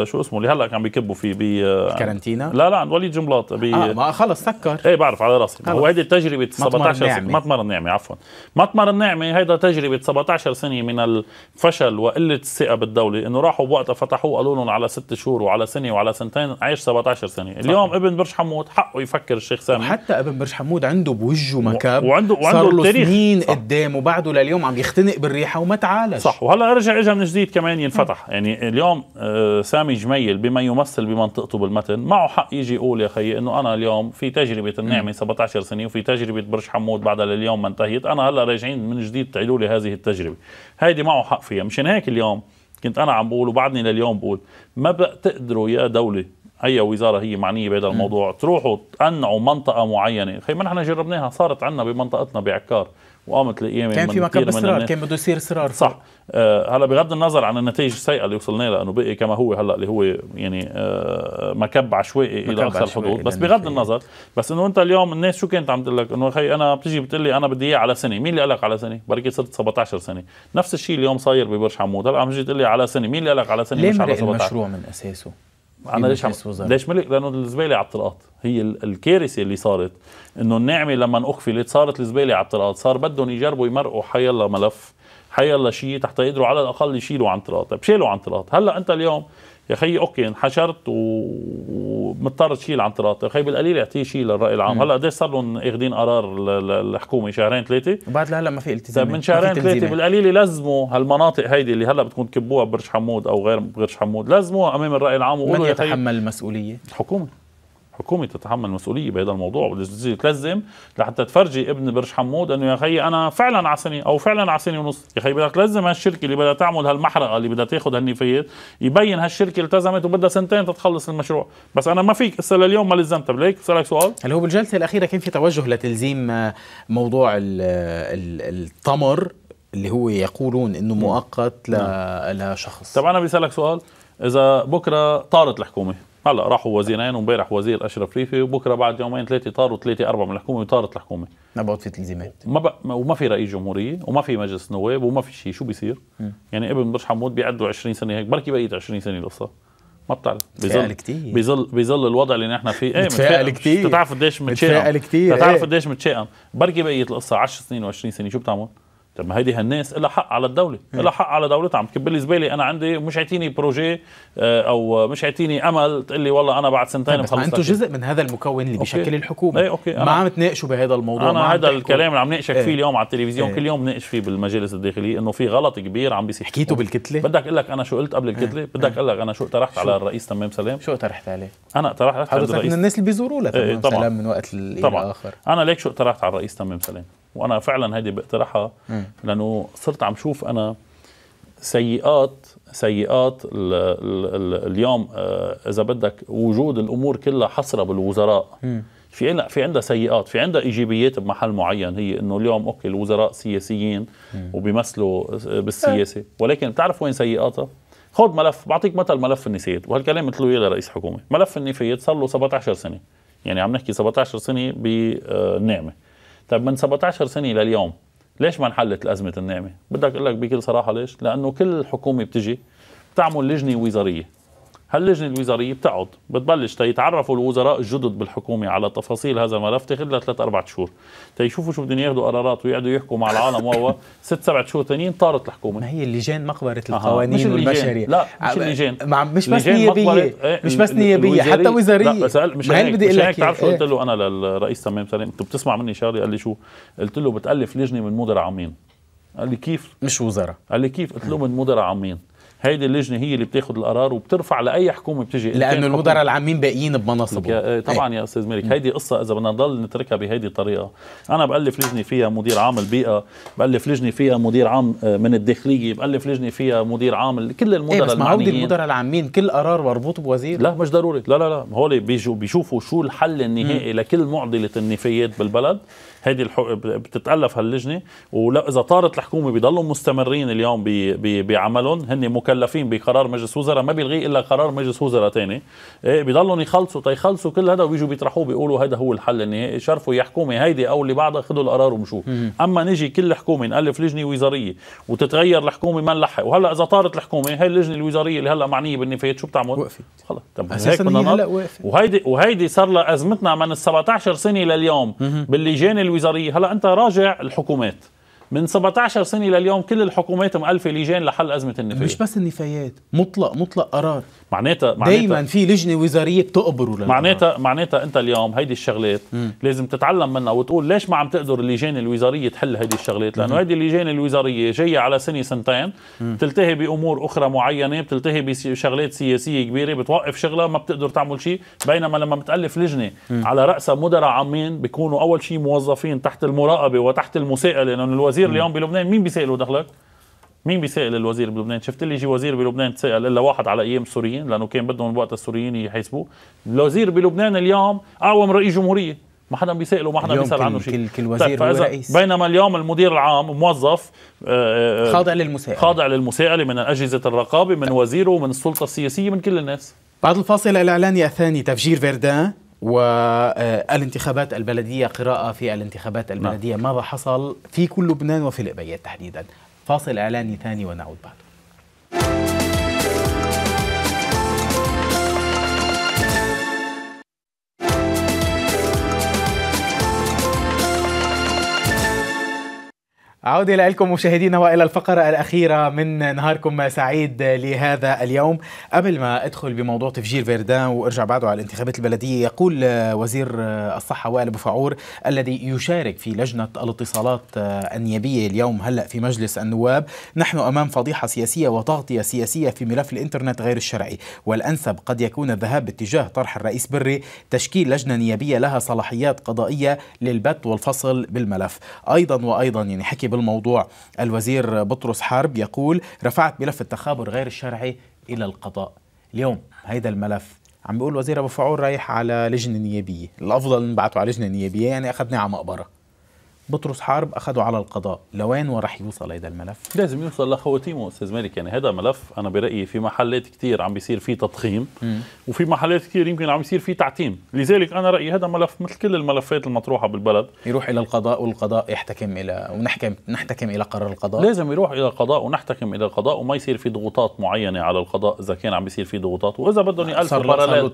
شو اسمه اللي هلا عم بيكبوا فيه ب آه، كارنتينا لا لا عند وليد جملاط آه ما خلص سكر ايه بعرف على راسي هو هيدي تجربه 17 سنه مطمر النعمه عفوا مطمر النعمه هيدا تجربه 17 سنه من الفشل وقله الثقه بالدوله انه راحوا بوقتها فتحوه قالوا لهم على ست شهور وعلى سنه وعلى سنتين عايش 17 سنه اليوم ابن برج حمود حقه يفكر الشيخ سامي حتى ابن برج حمود عنده بوجه مكب وعنده وعنده صار له سنين قدام وبعده لليوم عم يختنق بالريحه وما تعالج صح وهلا رجع اجى من جديد كمان ينفتح يعني اليوم آه، سامي جميل بما يمثل بمنطقته بالمتن معه حق يجي يقول يا خيي انه انا اليوم في تجربه النعمه 17 15 سنه وفي تجربه برج حمود بعدها لليوم ما انتهيت انا هلا راجعين من جديد تعيدوا لي هذه التجربه هيدي معه حق فيها مشان هيك اليوم كنت انا عم بقول وبعدني لليوم بقول ما بتقدروا يا دوله اي وزاره هي معنيه بهذا الموضوع تروحوا تقنعوا منطقه معينه خي ما نحن جربناها صارت عندنا بمنطقتنا بعكار وقامت الايام كان في مكان اصرار كان بده يصير اسرار صح آه هلا بغض النظر عن النتائج السيئه اللي وصلنا لها انه بقي كما هو هلا اللي هو يعني آه مكب عشوائي مكب الى اقصى الحدود بس بغض النظر بس انه انت اليوم الناس شو كانت عم تقول لك انه خي انا بتيجي بتقول لي انا بدي اياه على سنه مين اللي قال لك على سنه بركي صرت 17 سنه نفس الشيء اليوم صاير ببرج حمود هلا عم تجي تقول لي على سنه مين اللي قال لك على سنه مش على 17 المشروع من اساسه انا ليش عم... ليش ملك لانه الزباله على الطلقات هي الكارثه اللي صارت انه النعمه لما اقفلت صارت الزباله على الطلقات صار بدهم يجربوا يمرقوا حيلا ملف حيلا شيء تحت يقدروا على الاقل يشيلوا عن طلقات طيب شيلوا عن طلقات هلا انت اليوم يا خي اوكي انحشرت ومضطر تشيل عن طراطه يا خي بالقليل اعطيه شيء للراي العام مم. هلا قديش صار لهم اخذين قرار الحكومه شهرين ثلاثه وبعد لهلا ما في التزام طيب، من شهرين ثلاثه بالقليل لازموا هالمناطق هيدي اللي هلا بتكون تكبوها ببرج حمود او غير برج حمود لازموها امام الراي العام من يتحمل المسؤوليه الحكومه حكومه تتحمل مسؤوليه بهذا الموضوع تلزم لحتى تفرجي ابن برج حمود انه يا خي انا فعلا على سنه او فعلا على سنه ونص يا خي بدك تلزم هالشركه اللي بدها تعمل هالمحرقه اللي بدها تاخذ هالنفايات يبين هالشركه التزمت وبدها سنتين تتخلص المشروع بس انا ما فيك هسه لليوم ما لزمتها بليك سالك سؤال هل هو بالجلسه الاخيره كان في توجه لتلزيم آه، موضوع التمر اللي هو يقولون انه مؤقت لشخص طب انا بسالك سؤال اذا بكره طارت الحكومه هلا راحوا وزيرين وامبارح وزير اشرف ريفي وبكره بعد يومين ثلاثه طاروا ثلاثه اربعه من الحكومه وطارت الحكومه ما نبعد في التزامات ما ب... وما في رئيس جمهوريه وما في مجلس نواب وما في شيء شو بيصير؟ يعني ابن برج حمود بيعدوا 20 سنه هيك بركي بقيت 20 سنه القصه ما بتعرف بيظل بظل بظل الوضع اللي نحن فيه ايه متفائل كثير بتعرف قديش متشائم بتعرف إيه. قديش متشائم بركي بقيت القصه 10 سنين و20 سنه شو بتعمل؟ طب ما هيدي هالناس لها حق على الدوله إيه. لها حق على دولتها عم تكب لي زباله انا عندي مش عيتيني بروجي آه، او مش عيتيني امل تقول لي والله انا بعد سنتين بخلص طيب، انتم جزء من هذا المكون اللي بيشكل الحكومه اي اوكي ما عم تناقشوا بهذا الموضوع انا هذا الكلام اللي عم ناقشك فيه إيه. اليوم على التلفزيون كل إيه. يوم ناقش فيه بالمجالس الداخليه انه في غلط كبير عم بيصير حكيته بالكتله بدك اقول لك انا شو قلت قبل الكتله بدك اقول لك انا شو اقترحت على الرئيس تمام سلام شو اقترحت عليه انا اقترحت حضرتك من الناس اللي بيزوروا لتمام سلام من وقت لآخر انا ليك شو اقترحت على الرئيس تمام سلام وانا فعلا هيدي بقترحها لانه صرت عم شوف انا سيئات سيئات الـ الـ اليوم آه، اذا بدك وجود الامور كلها حصره بالوزراء م. في عندنا في عندها سيئات في عندها ايجابيات بمحل معين هي انه اليوم اوكي الوزراء سياسيين وبيمثلوا آه، بالسياسه ولكن بتعرف وين سيئاتها خذ ملف بعطيك مثل ملف النفايات وهالكلام قلت له اياه لرئيس حكومه ملف النفايات صار له 17 سنه يعني عم نحكي 17 سنه بالنعمه آه، طيب من 17 سنه لليوم ليش ما انحلت ازمه النعمه؟ بدك اقول لك بكل صراحه ليش؟ لانه كل حكومه بتجي بتعمل لجنه وزاريه هاللجنه الوزاريه بتقعد بتبلش تيتعرفوا الوزراء الجدد بالحكومه على تفاصيل هذا الملف تاخذ لها ثلاث اربع شهور تيشوفوا شو بدهم ياخذوا قرارات ويقعدوا يحكوا مع العالم و ست سبع شهور ثانيين طارت الحكومه ما هي اللجان مقبره القوانين والبشريه لا مش اللجان مع مش بس نيابيه إيه، مش بس نيابيه حتى وزاريه لا بس مش هيك بدي اقول لك بتعرف شو إيه. قلت له انا للرئيس تمام سليم انت بتسمع مني شغله قال لي شو قلت له بتالف لجنه من مدراء عامين قال لي كيف مش وزراء قال لي كيف قلت له من مدراء عامين هيدي اللجنه هي اللي بتاخذ القرار وبترفع لاي حكومه بتجي لانه المدراء العامين باقيين بمناصبهم آه، طبعا يا استاذ مالك إيه. هيدي قصه اذا بدنا نضل نتركها بهيدي الطريقه انا بالف لجنه فيها مدير عام البيئه بالف لجنه فيها مدير عام آه، من الداخليه بالف لجنه فيها مدير عام كل المدراء إيه بس المعنيين المدراء العامين كل قرار مربوط بوزير لا مش ضروري لا لا لا هول بيشوفوا شو الحل النهائي لكل معضله النفايات بالبلد هيدي بتتالف هاللجنه ولو اذا طارت الحكومه بيضلوا مستمرين اليوم بعملهم بي... بي... هن مكلفين بقرار مجلس وزراء ما بيلغيه الا قرار مجلس وزراء ثاني إيه، بيضلهم يخلصوا تيخلصوا طيب كل هذا وبيجوا بيطرحوه بيقولوا هذا هو الحل النهائي شرفوا يا حكومه هيدي او اللي بعدها خذوا القرار ومشوا اما نجي كل حكومه نالف لجنه وزاريه وتتغير الحكومه ما نلحق وهلا اذا طارت الحكومه هي اللجنه الوزاريه اللي هلا معنيه بالنفايات شو بتعمل؟ وقفت خلص طب هيك بدنا وهيدي وهيدي صار لها ازمتنا من ال 17 سنه لليوم باللجان الوزاريه هلا انت راجع الحكومات من 17 سنه لليوم كل الحكومات مؤلفه لجان لحل ازمه النفايات مش بس النفايات مطلق مطلق قرار معناتها معناتها دائما في لجنه وزاريه بتقبره معناتها معناتها انت اليوم هيدي الشغلات م. لازم تتعلم منها وتقول ليش ما عم تقدر اللجان الوزاريه تحل هيدي الشغلات لانه هيدي اللجان الوزاريه جايه على سنه سنتين بتلتهي بامور اخرى معينه بتلتهي بشغلات سياسيه كبيره بتوقف شغلها ما بتقدر تعمل شيء بينما لما بتالف لجنه م. على راسها مدراء عامين بيكونوا اول شيء موظفين تحت المراقبه وتحت المساءله لانه الوزير اليوم بلبنان مين بيسائله دخلك؟ مين بيسائل الوزير بلبنان؟ شفت لي شي وزير بلبنان تسائل الا واحد على ايام السوريين لانه كان بدهم وقت السوريين يحاسبوه، الوزير بلبنان اليوم اقوى من رئيس جمهوريه، ما حدا بيسأله ما حدا بيسأل عنه شيء كل, كل طيب، وزير رئيس بينما اليوم المدير العام موظف آه، آه، خاضع للمساءلة خاضع للمساءلة من أجهزة الرقابة من وزيره من السلطة السياسية من كل الناس بعد الفاصل الإعلاني الثاني تفجير فيردان والانتخابات البلدية قراءة في الانتخابات البلدية نعم. ماذا حصل في كل لبنان وفي القبيات تحديدا فاصل إعلاني ثاني ونعود بعد عودة لكم مشاهدينا وإلى الفقرة الأخيرة من نهاركم سعيد لهذا اليوم قبل ما أدخل بموضوع تفجير فيردان وأرجع بعده على الانتخابات البلدية يقول وزير الصحة وائل أبو فعور الذي يشارك في لجنة الاتصالات النيابية اليوم هلأ في مجلس النواب نحن أمام فضيحة سياسية وتغطية سياسية في ملف الإنترنت غير الشرعي والأنسب قد يكون الذهاب باتجاه طرح الرئيس بري تشكيل لجنة نيابية لها صلاحيات قضائية للبت والفصل بالملف أيضا وأيضا يعني حكي بالموضوع الوزير بطرس حرب يقول رفعت ملف التخابر غير الشرعي إلى القضاء اليوم هيدا الملف عم بيقول وزير ابو فعول رايح على لجنه نيابيه الافضل نبعته على لجنه نيابيه يعني اخذناه على مقبره بطرس حرب اخذه على القضاء لوين وراح يوصل هذا الملف لازم يوصل لخواتيمه استاذ مالك يعني هذا ملف انا برايي في محلات كثير عم بيصير فيه تضخيم وفي محلات كثير يمكن عم يصير فيه تعتيم لذلك انا رايي هذا ملف مثل كل الملفات المطروحه بالبلد يروح الى القضاء والقضاء يحتكم الى ونحكم نحتكم الى قرار القضاء لازم يروح الى القضاء ونحتكم الى القضاء وما يصير في ضغوطات معينه على القضاء اذا كان عم بيصير في ضغوطات واذا بدهم يالفوا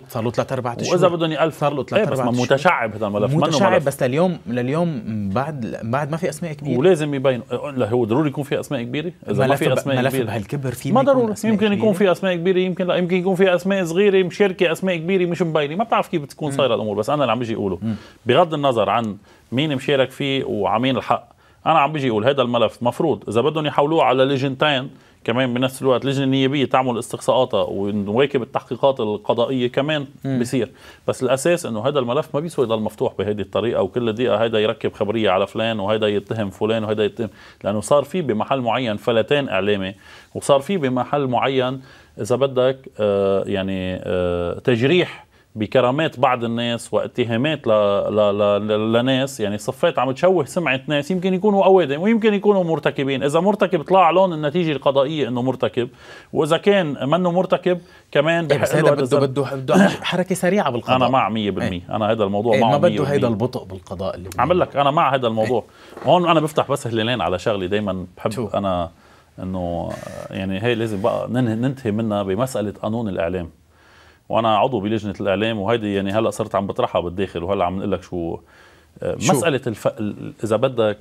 صار له 3 4 اشهر واذا بدهم يالفوا صار له 3 4 إيه، متشعب هذا الملف متشعب بس لليوم لليوم بعد بعد ما في اسماء كبيره ولازم يبين لا هو ضروري يكون في اسماء كبيره اذا ما في اسماء ملف كبيره بهالكبر في ما ضروري يمكن يكون في اسماء كبيره يمكن لا يمكن يكون في اسماء صغيره مشاركه اسماء كبيره مش مبينه ما بتعرف كيف بتكون صايره الامور بس انا اللي عم بيجي اقوله بغض النظر عن مين مشارك فيه وعمين الحق انا عم بيجي اقول هذا الملف مفروض اذا بدهم يحولوه على لجنتين كمان بنفس الوقت لجنه نيابيه تعمل استقصاءاتها ونواكب التحقيقات القضائيه كمان م. بصير بس الاساس انه هذا الملف ما بيسوى يضل مفتوح بهذه الطريقه وكل دقيقه هذا يركب خبريه على فلان وهذا يتهم فلان وهذا يتهم لانه صار في بمحل معين فلتان اعلامي وصار في بمحل معين اذا بدك آه يعني آه تجريح بكرامات بعض الناس واتهامات لناس يعني صفات عم تشوه سمعه ناس يمكن يكونوا اوادم ويمكن يكونوا مرتكبين اذا مرتكب طلع لون النتيجه القضائيه انه مرتكب واذا كان منه مرتكب كمان إيه بس هذا بده بده بده حركه سريعه بالقضاء انا مع 100% إيه؟ انا هذا الموضوع إيه معه ما بده هذا البطء بالقضاء اللي عم لك انا مع هذا الموضوع إيه؟ هون انا بفتح بس هلالين على شغله دائما بحب شو. انا انه يعني هي لازم بقى ننتهي منها بمساله قانون الاعلام وانا عضو بلجنه الاعلام وهيدي يعني هلا صرت عم بطرحها بالداخل وهلا عم نقول لك شو, آه، شو مساله الف... اذا بدك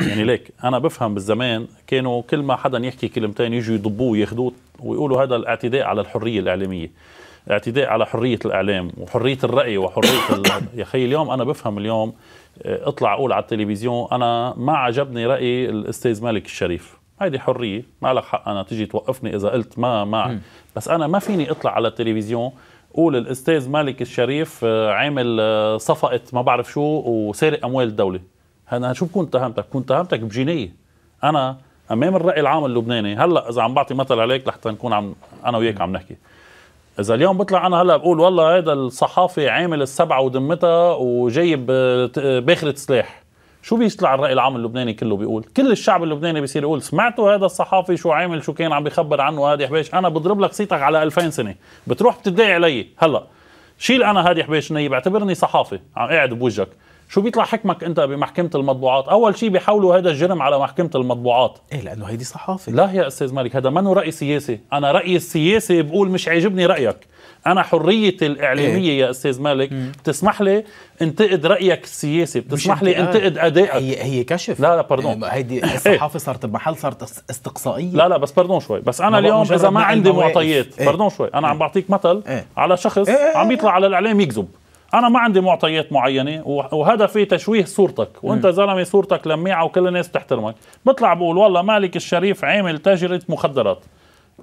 يعني ليك انا بفهم بالزمان كانوا كل ما حدا يحكي كلمتين يجوا يضبوه وياخذوه ويقولوا هذا الاعتداء على الحريه الاعلاميه اعتداء على حريه الاعلام وحريه الراي وحريه ال... يا اخي اليوم انا بفهم اليوم آه، اطلع اقول على التلفزيون انا ما عجبني راي الاستاذ مالك الشريف هيدي حريه ما لك حق انا تجي توقفني اذا قلت ما ما بس انا ما فيني اطلع على التلفزيون قول الاستاذ مالك الشريف آه، عامل آه، صفقه ما بعرف شو وسارق اموال الدوله انا شو بكون تهمتك؟ كنت تهمتك بجينية انا امام الراي العام اللبناني هلا اذا عم بعطي مثل عليك لحتى نكون عم انا وياك عم نحكي اذا اليوم بطلع انا هلا بقول والله هذا الصحافي عامل السبعه وذمتها وجايب آه، باخره سلاح شو بيطلع الراي العام اللبناني كله بيقول كل الشعب اللبناني بيصير يقول سمعتوا هذا الصحافي شو عامل شو كان عم بيخبر عنه هادي حبيش انا بضرب لك صيتك على 2000 سنه بتروح بتدعي علي هلا شيل انا هادي حبيش نيب اعتبرني صحافي عم قاعد بوجهك شو بيطلع حكمك انت بمحكمه المطبوعات اول شيء بيحولوا هذا الجرم على محكمه المطبوعات ايه لانه هيدي صحافه لا يا استاذ مالك هذا منه راي سياسي انا رايي السياسي بقول مش عاجبني رايك انا حريتي الاعلاميه إيه؟ يا استاذ مالك بتسمح لي انتقد رايك السياسي بتسمح لي انتقد ادائك هي هي كشف لا لا باردون إيه، هيدي إيه. الصحافه صارت بمحل صارت استقصائيه لا لا بس باردون شوي بس انا اليوم اذا ما عندي معطيات إيه؟ باردون شوي انا إيه؟ عم بعطيك مثل إيه؟ على شخص إيه،, إيه؟ عم يطلع على الاعلام يكذب انا ما عندي معطيات معينه وهذا في تشويه صورتك وانت زلمه صورتك لميعه وكل الناس بتحترمك بطلع بقول والله مالك الشريف عامل تاجره مخدرات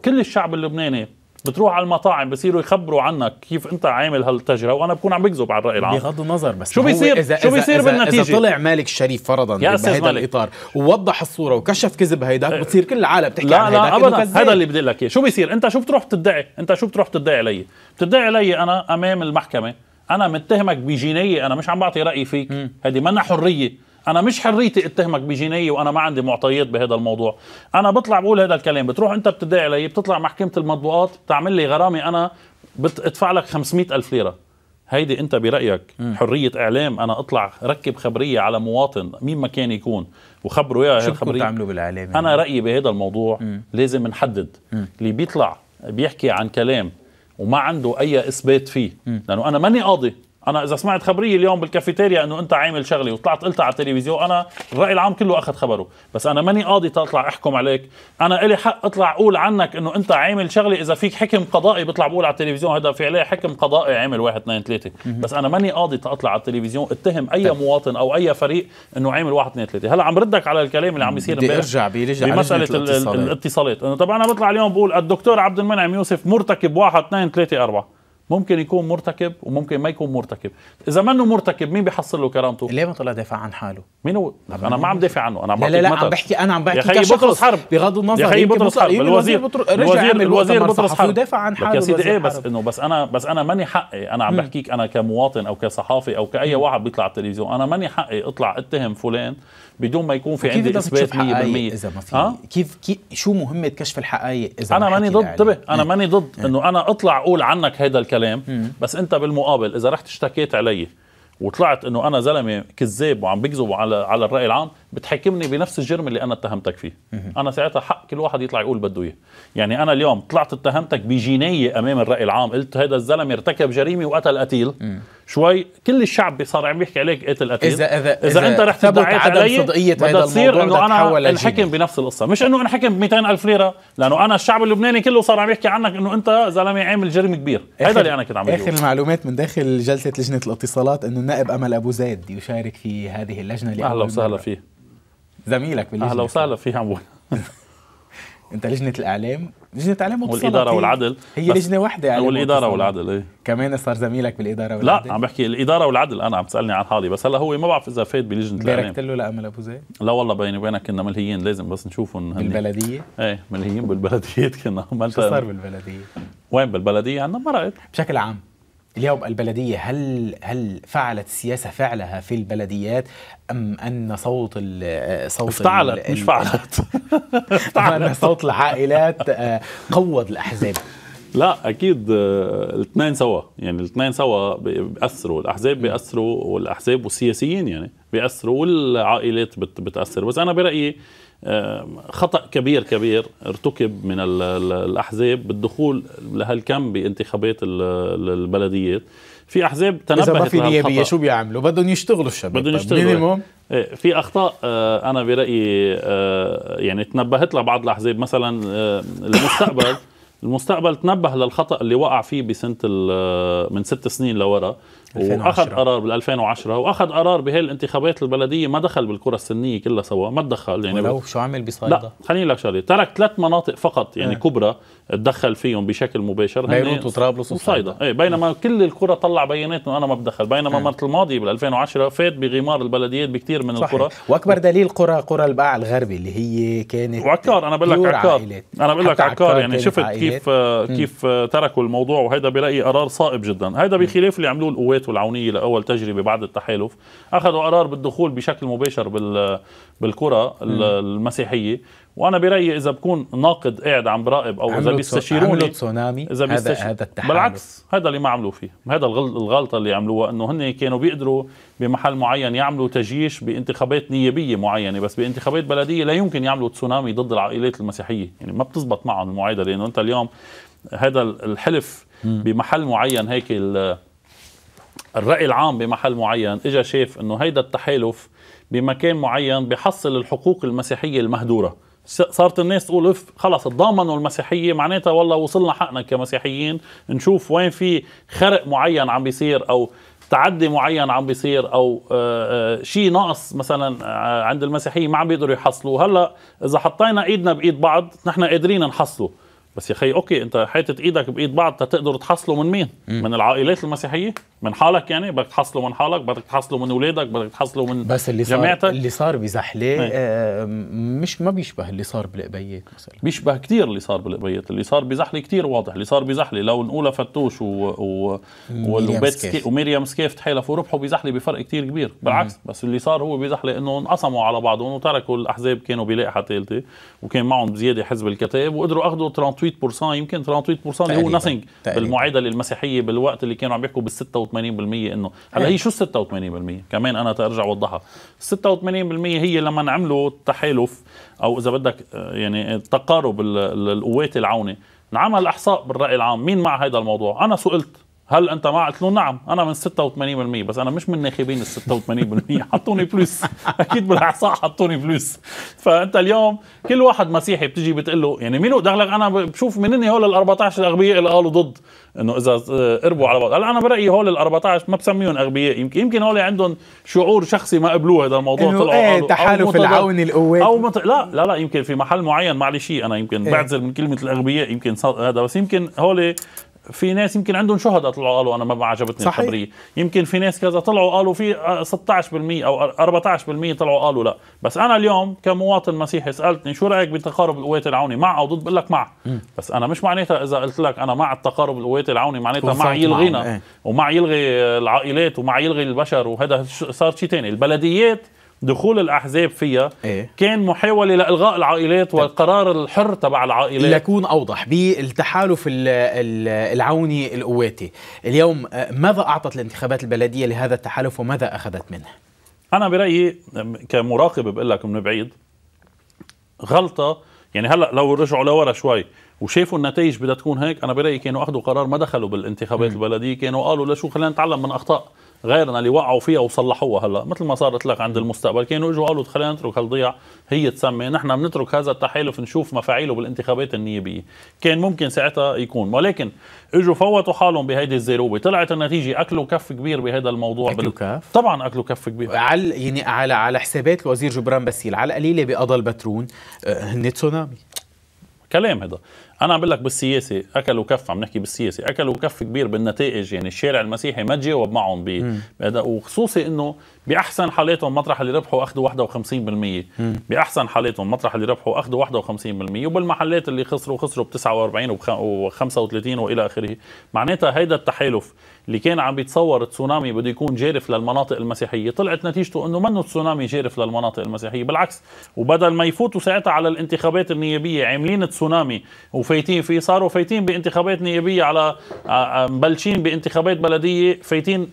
كل الشعب اللبناني بتروح على المطاعم بصيروا يخبروا عنك كيف انت عامل هالتجربه وانا بكون عم بكذب على الراي العام بغض النظر بس شو بيصير إذا شو بيصير إذا بالنتيجه اذا طلع مالك الشريف فرضا بهذا الاطار ووضح الصوره وكشف كذب هيداك أه. بتصير كل العالم بتحكي لا عن لا ابدا هذا اللي بدي لك اياه شو بيصير انت شو بتروح بتدعي انت شو بتروح بتدعي علي بتدعي علي انا امام المحكمه انا متهمك بجنايه انا مش عم بعطي رايي فيك هذه منا حريه انا مش حريتي اتهمك بجنايه وانا ما عندي معطيات بهذا الموضوع انا بطلع بقول هذا الكلام بتروح انت بتدعي علي بتطلع محكمه المطبوعات بتعمل لي غرامه انا بدفع لك 500 ألف ليره هيدي انت برايك م. حريه اعلام انا اطلع ركب خبريه على مواطن مين ما كان يكون وخبره يا شو الخبريه تعملوا بالاعلام انا رايي بهذا الموضوع م. لازم نحدد اللي بيطلع بيحكي عن كلام وما عنده اي اثبات فيه م. لانه انا ماني قاضي انا اذا سمعت خبريه اليوم بالكافيتيريا انه انت عامل شغله وطلعت قلتها على التلفزيون انا الراي العام كله اخذ خبره بس انا ماني قاضي تطلع احكم عليك انا الي حق اطلع اقول عنك انه انت عامل شغله اذا فيك حكم قضائي بيطلع بقول على التلفزيون هذا في عليه حكم قضائي عامل واحد اثنين ثلاثه بس انا ماني قاضي تطلع على التلفزيون اتهم اي طيب. مواطن او اي فريق انه عامل واحد اثنين ثلاثه هلا عم ردك على الكلام اللي عم يصير بدي ارجع بمساله الاتصالات, الاتصالات. انه طبعا انا بطلع اليوم بقول الدكتور عبد المنعم يوسف مرتكب واحد اثنين ثلاثه اربعه ممكن يكون مرتكب وممكن ما يكون مرتكب اذا منه مرتكب مين بيحصل له كرامته ليه ما طلع دافع عن حاله مين هو انا ما عم دافع عنه انا عم لا لا, لا عم بحكي انا عم بحكي يا خيي بطرس حرب بغض النظر يا خيي بطرس حرب الوزير الوزير الوزير بطرس حرب دافع عن حاله يا سيدي ايه بس انه بس انا بس انا ماني حقي انا عم بحكيك انا كمواطن او كصحافي او كاي واحد بيطلع على التلفزيون انا ماني حقي اطلع اتهم فلان بدون ما يكون في عندي اثبات 100% اذا ما في كيف, كيف شو مهمه كشف الحقائق اذا انا ماني ضد انتبه انا ماني ضد انه انا اطلع اقول عنك هذا الكلام الكلام مم. بس انت بالمقابل اذا رحت اشتكيت علي وطلعت انه انا زلمه كذاب وعم بكذب على على الراي العام بتحكمني بنفس الجرم اللي انا اتهمتك فيه انا ساعتها حق كل واحد يطلع يقول بده اياه يعني انا اليوم طلعت اتهمتك بجنايه امام الراي العام قلت هذا الزلمه ارتكب جريمه وقتل قتيل شوي كل الشعب صار عم يحكي عليك قتل قتيل اذا اذا اذا, إذا انت رح تدعي علي بدها تصير انه انا انحكم بنفس القصه مش انه انحكم ب 200 الف ليره لانه انا الشعب اللبناني كله صار عم يحكي عنك انه انت زلمه عامل جرم كبير هذا اللي انا كنت عم اخر المعلومات من داخل جلسه لجنه الاتصالات انه النائب امل ابو زيد يشارك في هذه اللجنه اهلا وسهلا فيه زميلك باللجنه اهلا وسهلا فيها عمول انت لجنه الاعلام لجنه الاعلام والاداره والعدل هي لجنه واحده يعني والاداره والعدل ايه كمان صار زميلك بالاداره والعدل لا عم بحكي الاداره والعدل انا عم تسالني عن حالي بس هلا هو ما بعرف اذا فات بلجنه الاعلام باركت له لامل ابو زيد لا والله بيني وبينك كنا ملهيين لازم بس نشوفهم بالبلديه ايه ملهيين بالبلديات كنا شو صار بالبلديه وين بالبلديه عندنا مرقت بشكل عام اليوم البلدية هل هل فعلت السياسة فعلها في البلديات أم أن صوت ال صوت افتعلت مش فعلت افتعلت صوت العائلات آه، قوض الأحزاب لا اكيد آه، الاثنين سوا يعني الاثنين سوا بياثروا الاحزاب بياثروا والاحزاب والسياسيين يعني بياثروا والعائلات بتاثر بس انا برايي خطا كبير كبير ارتكب من الاحزاب بالدخول لهالكم بانتخابات البلديات في احزاب تنبهت اذا ما في نيابيه شو بيعملوا بدهم يشتغلوا الشباب بدهم طيب، يشتغلوا إيه، في اخطاء آه، انا برايي آه، يعني تنبهت لها بعض الاحزاب مثلا آه، المستقبل المستقبل تنبه للخطا اللي وقع فيه بسنه من ست سنين لورا واخذ قرار بال 2010 واخذ قرار بهالانتخابات البلديه ما دخل بالكره السنيه كلها سوا ما تدخل يعني ولو شو عمل بصيدا لا خليني لك شغله ترك ثلاث مناطق فقط يعني اه. كبرى تدخل فيهم بشكل مباشر بيروت وطرابلس وصيدا ايه بينما اه. كل الكره طلع بيانات انه انا ما بدخل بينما اه. مرة الماضيه بال 2010 فات بغمار البلديات بكثير من صحيح. القرى واكبر دليل قرى قرى الباع الغربي اللي هي كانت وعكار انا بقول لك عكار انا بقول لك عكار يعني شفت كيف كيف تركوا الموضوع وهذا برايي قرار صائب جدا هذا بخلاف اللي عملوه القوات الكويت والعونيه لاول تجربه بعد التحالف اخذوا قرار بالدخول بشكل مباشر بال بالكره المسيحيه وانا برايي اذا بكون ناقد قاعد عم براقب او اذا بيستشيروني تسونامي اذا هذا هذا التحالف بالعكس هذا اللي ما عملوه فيه هذا الغلطه اللي عملوها انه هن كانوا بيقدروا بمحل معين يعملوا تجيش بانتخابات نيابيه معينه بس بانتخابات بلديه لا يمكن يعملوا تسونامي ضد العائلات المسيحيه يعني ما بتزبط معهم المعادله لانه انت اليوم هذا الحلف بمحل معين هيك الرأي العام بمحل معين إجا شاف أنه هيدا التحالف بمكان معين بحصل الحقوق المسيحية المهدورة صارت الناس تقول اف خلص تضامنوا المسيحيه معناتها والله وصلنا حقنا كمسيحيين نشوف وين في خرق معين عم بيصير او تعدي معين عم بيصير او آه، آه، شيء ناقص مثلا آه، عند المسيحيه ما عم بيقدروا يحصلوه هلا اذا حطينا ايدنا بايد بعض نحن قادرين نحصله بس يا اخي اوكي انت حاطط ايدك بايد بعض تقدروا تحصلوا من مين؟ مم. من العائلات المسيحيه؟ من حالك يعني بدك تحصلوا من حالك، بدك تحصلوا من اولادك، بدك تحصلوا من بس اللي صار جماعتك. اللي صار بزحله إيه. آه،, آه مش ما بيشبه اللي صار بالقبيات مثلا بيشبه كثير اللي صار بالقبيات، اللي صار بزحله كثير واضح، اللي صار بزحله لو نقولها فتوش و, و... وبيت سكيف وميريام سكيف تحالفوا وربحوا بزحله بفرق كثير كبير، بالعكس مم. بس اللي صار هو بزحله انه انقسموا على بعضهم وتركوا الاحزاب كانوا بلائحه ثالثه وكان معهم بزياده حزب الكتائب وقدروا اخذوا 38 يمكن 38% اللي هو نثينج بالمعادله المسيحيه بالوقت اللي كانوا عم يحكوا بال 86% انه هلا إيه. هي شو 86% كمان انا ترجع اوضحها 86% هي لما عملوا تحالف او اذا بدك آه، يعني تقارب القوات العونه انعمل احصاء بالراي العام مين مع هذا الموضوع انا سئلت هل انت مع؟ قلت له نعم انا من 86% بس انا مش من ناخبين ال 86% حطوني بلوس اكيد بالاحصاء حطوني بلوس فانت اليوم كل واحد مسيحي بتجي بتقول له يعني مين دخلك انا بشوف اني هول ال 14 الاغبياء اللي قالوا ضد انه اذا قربوا آه، على بعض انا برايي هول ال 14 ما بسميهم اغبياء يمكن يمكن هول عندهم شعور شخصي ما قبلوه هذا الموضوع طلعوا ايه تحالف العون القوات او مت... لا لا لا يمكن في محل معين معلش انا يمكن ايه. من كلمه الاغبياء يمكن هذا بس يمكن هول في ناس يمكن عندهم شهداء طلعوا قالوا انا ما عجبتني صحيح. الخبريه يمكن في ناس كذا طلعوا قالوا في 16% او 14% طلعوا قالوا لا بس انا اليوم كمواطن مسيحي سالتني شو رايك بتقارب القوات العوني مع او ضد بقول لك مع م. بس انا مش معناتها اذا قلت لك انا مع التقارب القوات العوني معناتها مع يلغينا ايه. ومع يلغي العائلات ومع يلغي البشر وهذا صار شيء ثاني البلديات دخول الاحزاب فيها إيه؟ كان محاوله لالغاء العائلات والقرار الحر تبع العائلات لكون اوضح بالتحالف العوني القواتي اليوم آه، ماذا اعطت الانتخابات البلديه لهذا التحالف وماذا اخذت منه انا برايي كمراقب بقول لك من بعيد غلطه يعني هلا لو رجعوا لورا شوي وشافوا النتائج بدها تكون هيك انا برايي كانوا اخذوا قرار ما دخلوا بالانتخابات م. البلديه كانوا قالوا لشو خلينا نتعلم من اخطاء غيرنا اللي وقعوا فيها وصلحوها هلا مثل ما صارت لك عند المستقبل كانوا اجوا قالوا خلينا نترك هالضيع هي تسمى نحن بنترك هذا التحالف نشوف مفاعيله بالانتخابات النيابيه كان ممكن ساعتها يكون ولكن اجوا فوتوا حالهم بهيدي الزيروبه طلعت النتيجه اكلوا كف كبير بهذا الموضوع أكلوا بال... كف؟ طبعا اكلوا كف كبير على يعني على على حسابات الوزير جبران باسيل على القليله بقضى البترون آه، هن تسونامي كلام هذا انا عم بقول لك بالسياسه اكلوا كف عم نحكي بالسياسه اكلوا كف كبير بالنتائج يعني الشارع المسيحي ما تجاوب معهم ب وخصوصي انه باحسن حالاتهم مطرح اللي ربحوا اخذوا 51% باحسن حالاتهم مطرح اللي ربحوا اخذوا 51% وبالمحلات اللي خسروا خسروا ب 49 و 35 والى اخره معناتها هيدا التحالف اللي كان عم بيتصور تسونامي بده يكون جارف للمناطق المسيحيه طلعت نتيجته انه منه تسونامي جارف للمناطق المسيحيه بالعكس وبدل ما يفوتوا ساعتها على الانتخابات النيابيه عاملين تسونامي وفايتين فيه صاروا فايتين بانتخابات نيابيه على آه، آه، مبلشين بانتخابات بلديه فايتين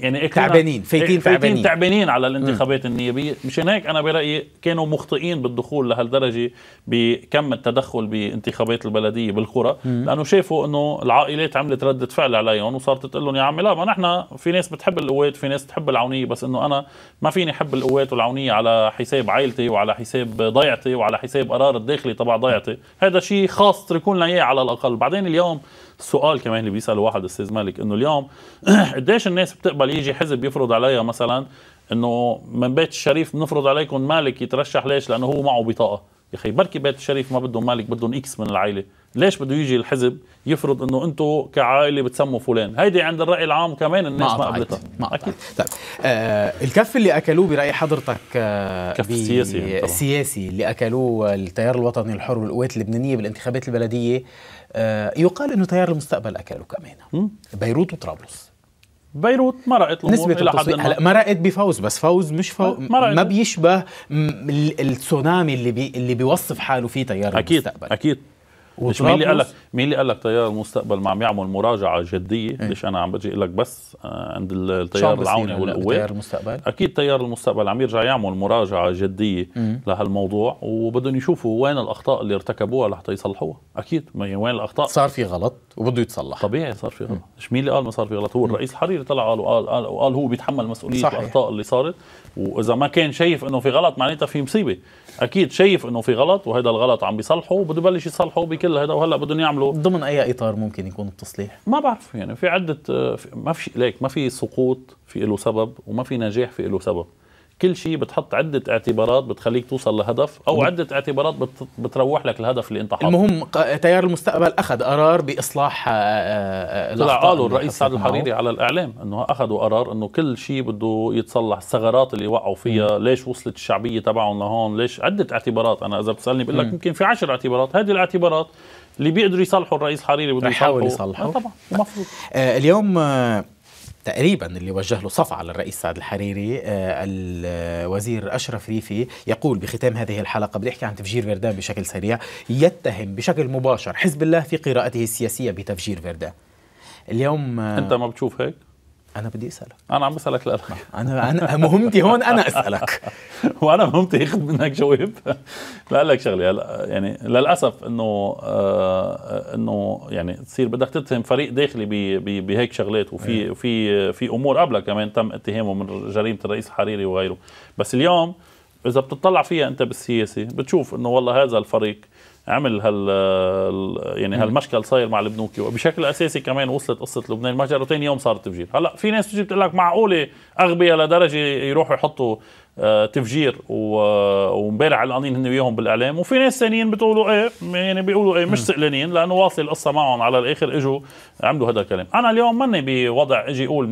يعني إيه تعبانين إيه فايتين تعبانين تعبانين على الانتخابات م. النيابيه مشان هيك انا برايي كانوا مخطئين بالدخول لهالدرجه بكم التدخل بانتخابات البلديه بالقرى لانه شافوا انه العائلات عملت رده فعل عليهم وصارت تقول لهم يا عمي لا ما نحن في ناس بتحب القوات في ناس بتحب العونيه بس انه انا ما فيني احب القوات والعونيه على حساب عائلتي وعلى حساب ضيعتي وعلى حساب قرار الداخلي تبع ضيعتي هذا شيء خاص تركون لنا اياه على الاقل بعدين اليوم السؤال كمان اللي بيساله واحد استاذ مالك انه اليوم قديش الناس بتقبل يجي حزب يفرض عليها مثلا انه من بيت الشريف بنفرض عليكم مالك يترشح ليش؟ لانه هو معه بطاقه يا اخي بركي بيت الشريف ما بدهم مالك بدهم اكس من العائله ليش بده يجي الحزب يفرض انه انتم كعائله بتسموا فلان هيدي عند الراي العام كمان الناس ما قبلتها ما اكيد طيب آه الكف اللي اكلوه براي حضرتك آه كف سياسي يعني السياسي اللي اكلوه التيار الوطني الحر والقوات اللبنانيه بالانتخابات البلديه آه، يقال انه تيار المستقبل اكله كمان بيروت وطرابلس بيروت مرقت نسبة إلى حد هلا مرقت بفوز بس فوز مش فوز ما بيشبه التسونامي اللي بي اللي بيوصف حاله فيه تيار أكيد المستقبل اكيد مش مين اللي قال لك مين اللي قال لك تيار المستقبل ما عم يعمل مراجعه جديه ايه؟ ليش انا عم بجي لك بس آه، عند التيار العوني والقوات تيار المستقبل اكيد تيار المستقبل عم يرجع يعمل مراجعه جديه لهالموضوع وبدهم يشوفوا وين الاخطاء اللي ارتكبوها لحتى يصلحوها اكيد ما وين الاخطاء صار في غلط وبده يتصلح طبيعي صار في غلط مش مين اللي قال ما صار في غلط هو الرئيس الحريري طلع قال وقال وقال, وقال هو بيتحمل مسؤوليه صحيح. الاخطاء اللي صارت واذا ما كان شايف انه في غلط معناتها في مصيبه اكيد شايف انه في غلط وهذا الغلط عم بيصلحه وبده يبلش يصلحه كل هذا وهلا بدهم يعملوا ضمن اي اطار ممكن يكون التصليح؟ ما بعرف يعني في عده آه، ما في ليك ما في سقوط في له سبب وما في نجاح في له سبب كل شيء بتحط عده اعتبارات بتخليك توصل لهدف او عده اعتبارات بتروح لك الهدف اللي انت حاطه المهم تيار المستقبل اخذ قرار باصلاح آه، آه، طلع قالوا الرئيس سعد الحريري على الاعلام انه اخذوا قرار انه كل شيء بده يتصلح الثغرات اللي وقعوا فيها م. ليش وصلت الشعبيه تبعهم لهون ليش عده اعتبارات انا اذا بتسالني بقول لك يمكن في عشر اعتبارات هذه الاعتبارات اللي بيقدروا يصلحوا الرئيس الحريري بده يحاول يصلحوا آه، طبعا المفروض آه اليوم آه تقريبا اللي وجه له صفعة للرئيس سعد الحريري آه، الوزير أشرف ريفي يقول بختام هذه الحلقة بدي أحكي عن تفجير فيردان بشكل سريع يتهم بشكل مباشر حزب الله في قراءته السياسية بتفجير فيردان اليوم آه، أنت ما بتشوف هيك؟ انا بدي اسالك انا عم بسالك لك انا انا مهمتي هون انا اسالك وانا مهمتي اخذ منك جواب لا لك شغله هلا يعني للاسف انه آه انه يعني تصير بدك تتهم فريق داخلي بهيك شغلات وفي إيه. في في امور قبلها كمان تم اتهامه من جريمه الرئيس الحريري وغيره بس اليوم اذا بتطلع فيها انت بالسياسه بتشوف انه والله هذا الفريق عمل هال يعني هالمشكل صاير مع البنوك وبشكل اساسي كمان وصلت قصه لبنان المهجر وثاني يوم صار التفجير هلا في ناس بتجي بتقول لك معقوله اغبياء لدرجه يروحوا يحطوا آه، تفجير ومبارح علقانين هن وياهم بالاعلام وفي ناس ثانيين بتقولوا ايه يعني بيقولوا ايه مش سئلانين لانه واصل القصه معهم على الاخر اجوا عملوا هذا الكلام انا اليوم ماني بوضع اجي اقول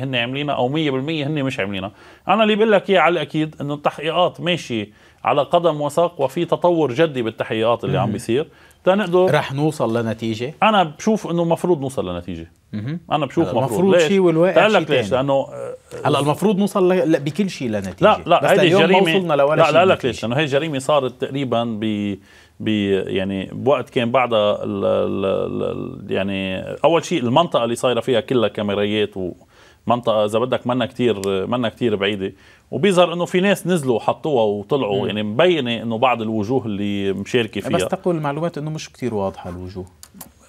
100% هن عاملينها او 100% هن مش عاملينها انا اللي بقول لك اياه على الاكيد انه التحقيقات ماشيه على قدم وساق وفي تطور جدي بالتحقيقات اللي عم بيصير تنقدر رح نوصل لنتيجه انا بشوف انه المفروض نوصل لنتيجه انا بشوف المفروض المفروض شيء والواقع شيء لك ليش لانه هلا المفروض نوصل ل... بكل شيء لنتيجه لا لا بس هيدي الجريمه ما وصلنا لولا لا لا لك ليش لانه هي الجريمه صارت تقريبا ب ب يعني بوقت كان بعدها ال... ال... ال... يعني اول شيء المنطقه اللي صايره فيها كلها كاميرات و منطقه اذا بدك منا كثير منا كثير بعيده وبيظهر انه في ناس نزلوا وحطوها وطلعوا م. يعني مبينه انه بعض الوجوه اللي مشاركه فيها بس تقول المعلومات انه مش كثير واضحه الوجوه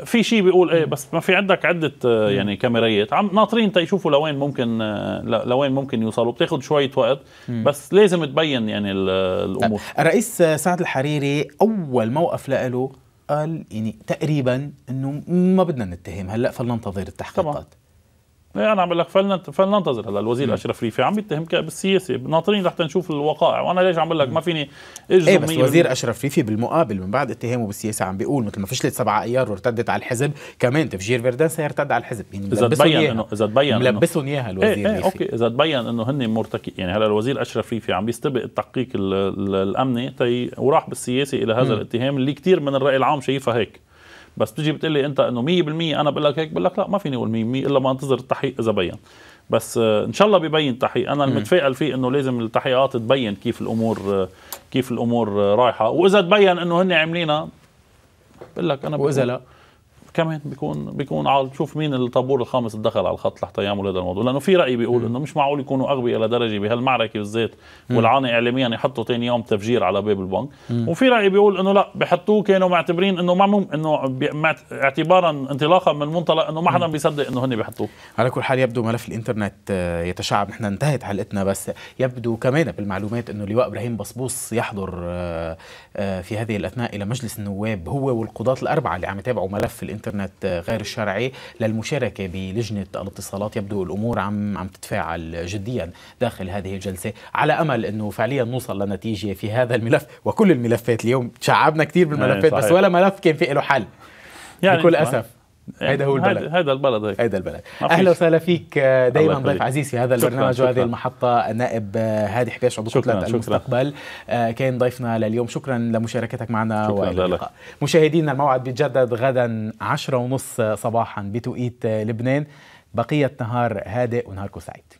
في شيء بيقول ايه بس ما في عندك عده آه، يعني كاميرات عم ناطرين تيشوفوا لوين ممكن آه، لوين ممكن يوصلوا بتاخذ شويه وقت بس لازم تبين يعني الامور الرئيس سعد الحريري اول موقف له قال يعني تقريبا انه ما بدنا نتهم هلا فلننتظر التحقيقات طبعا. لا إيه، انا عم بقول لك فلننتظر هلا الوزير اشرف ريفي عم يتهم بالسياسه ناطرين لحتى نشوف الوقائع وانا ليش عم بقول لك ما فيني اجزم ايه بس وزير اشرف ريفي بالمقابل من بعد اتهامه بالسياسه عم بيقول مثل ما فشلت سبعة ايار وارتدت على الحزب كمان تفجير فيردان سيرتد على الحزب يعني اذا تبين انه اذا تبين ملبسهم اياها الوزير ايه ايه ريفي. اوكي اذا تبين انه هن مرتكي يعني هلا الوزير اشرف ريفي عم بيستبق التحقيق الامني تي وراح بالسياسه الى هذا الاتهام اللي كثير من الراي العام شايفها هيك بس بتجي بتقول لي انت انه 100% انا بقول لك هيك بقول لك لا ما فيني اقول 100% الا ما انتظر التحقيق اذا بين بس آه، ان شاء الله ببين التحقيق انا المتفائل فيه انه لازم التحقيقات تبين كيف الامور آه، كيف الامور آه، رايحه واذا تبين انه هن عاملينها بقول لك انا واذا لا كمان بيكون بيكون عال شوف مين الطابور الخامس اللي دخل على الخط لحتى يعمل هذا الموضوع لانه في راي بيقول انه مش معقول يكونوا اغبياء لدرجه بهالمعركه بالذات والعاني اعلاميا يحطوا ثاني يوم تفجير على باب البنك وفي راي بيقول انه لا بحطوه كانوا معتبرين انه ما انه اعتبارا انطلاقا من منطلق انه ما حدا بيصدق انه هن بحطوه على كل حال يبدو ملف الانترنت آه، يتشعب نحن انتهت حلقتنا بس يبدو كمان بالمعلومات انه لواء ابراهيم بصبوص يحضر آه، آه، في هذه الاثناء الى مجلس النواب هو والقضاة الاربعه اللي عم يتابعوا ملف الانترنت الانترنت غير الشرعي للمشاركه بلجنه الاتصالات يبدو الامور عم عم تتفاعل جديا داخل هذه الجلسه على امل انه فعليا نوصل لنتيجه في هذا الملف وكل الملفات اليوم شعبنا كثير بالملفات آه، بس ولا ملف كان في له حل يعني بكل اسف يعني هذا هو البلد هذا البلد هذا البلد اهلا وسهلا فيك آه، دائما ضيف عزيز في هذا البرنامج وهذه المحطه النائب آه، هادي حبيش عضو كتله المستقبل آه، كان ضيفنا لليوم شكرا لمشاركتك معنا واللقاء مشاهدينا الموعد بيتجدد غدا 10:30 ونص صباحا بتوقيت لبنان بقيه نهار هادئ ونهاركم سعيد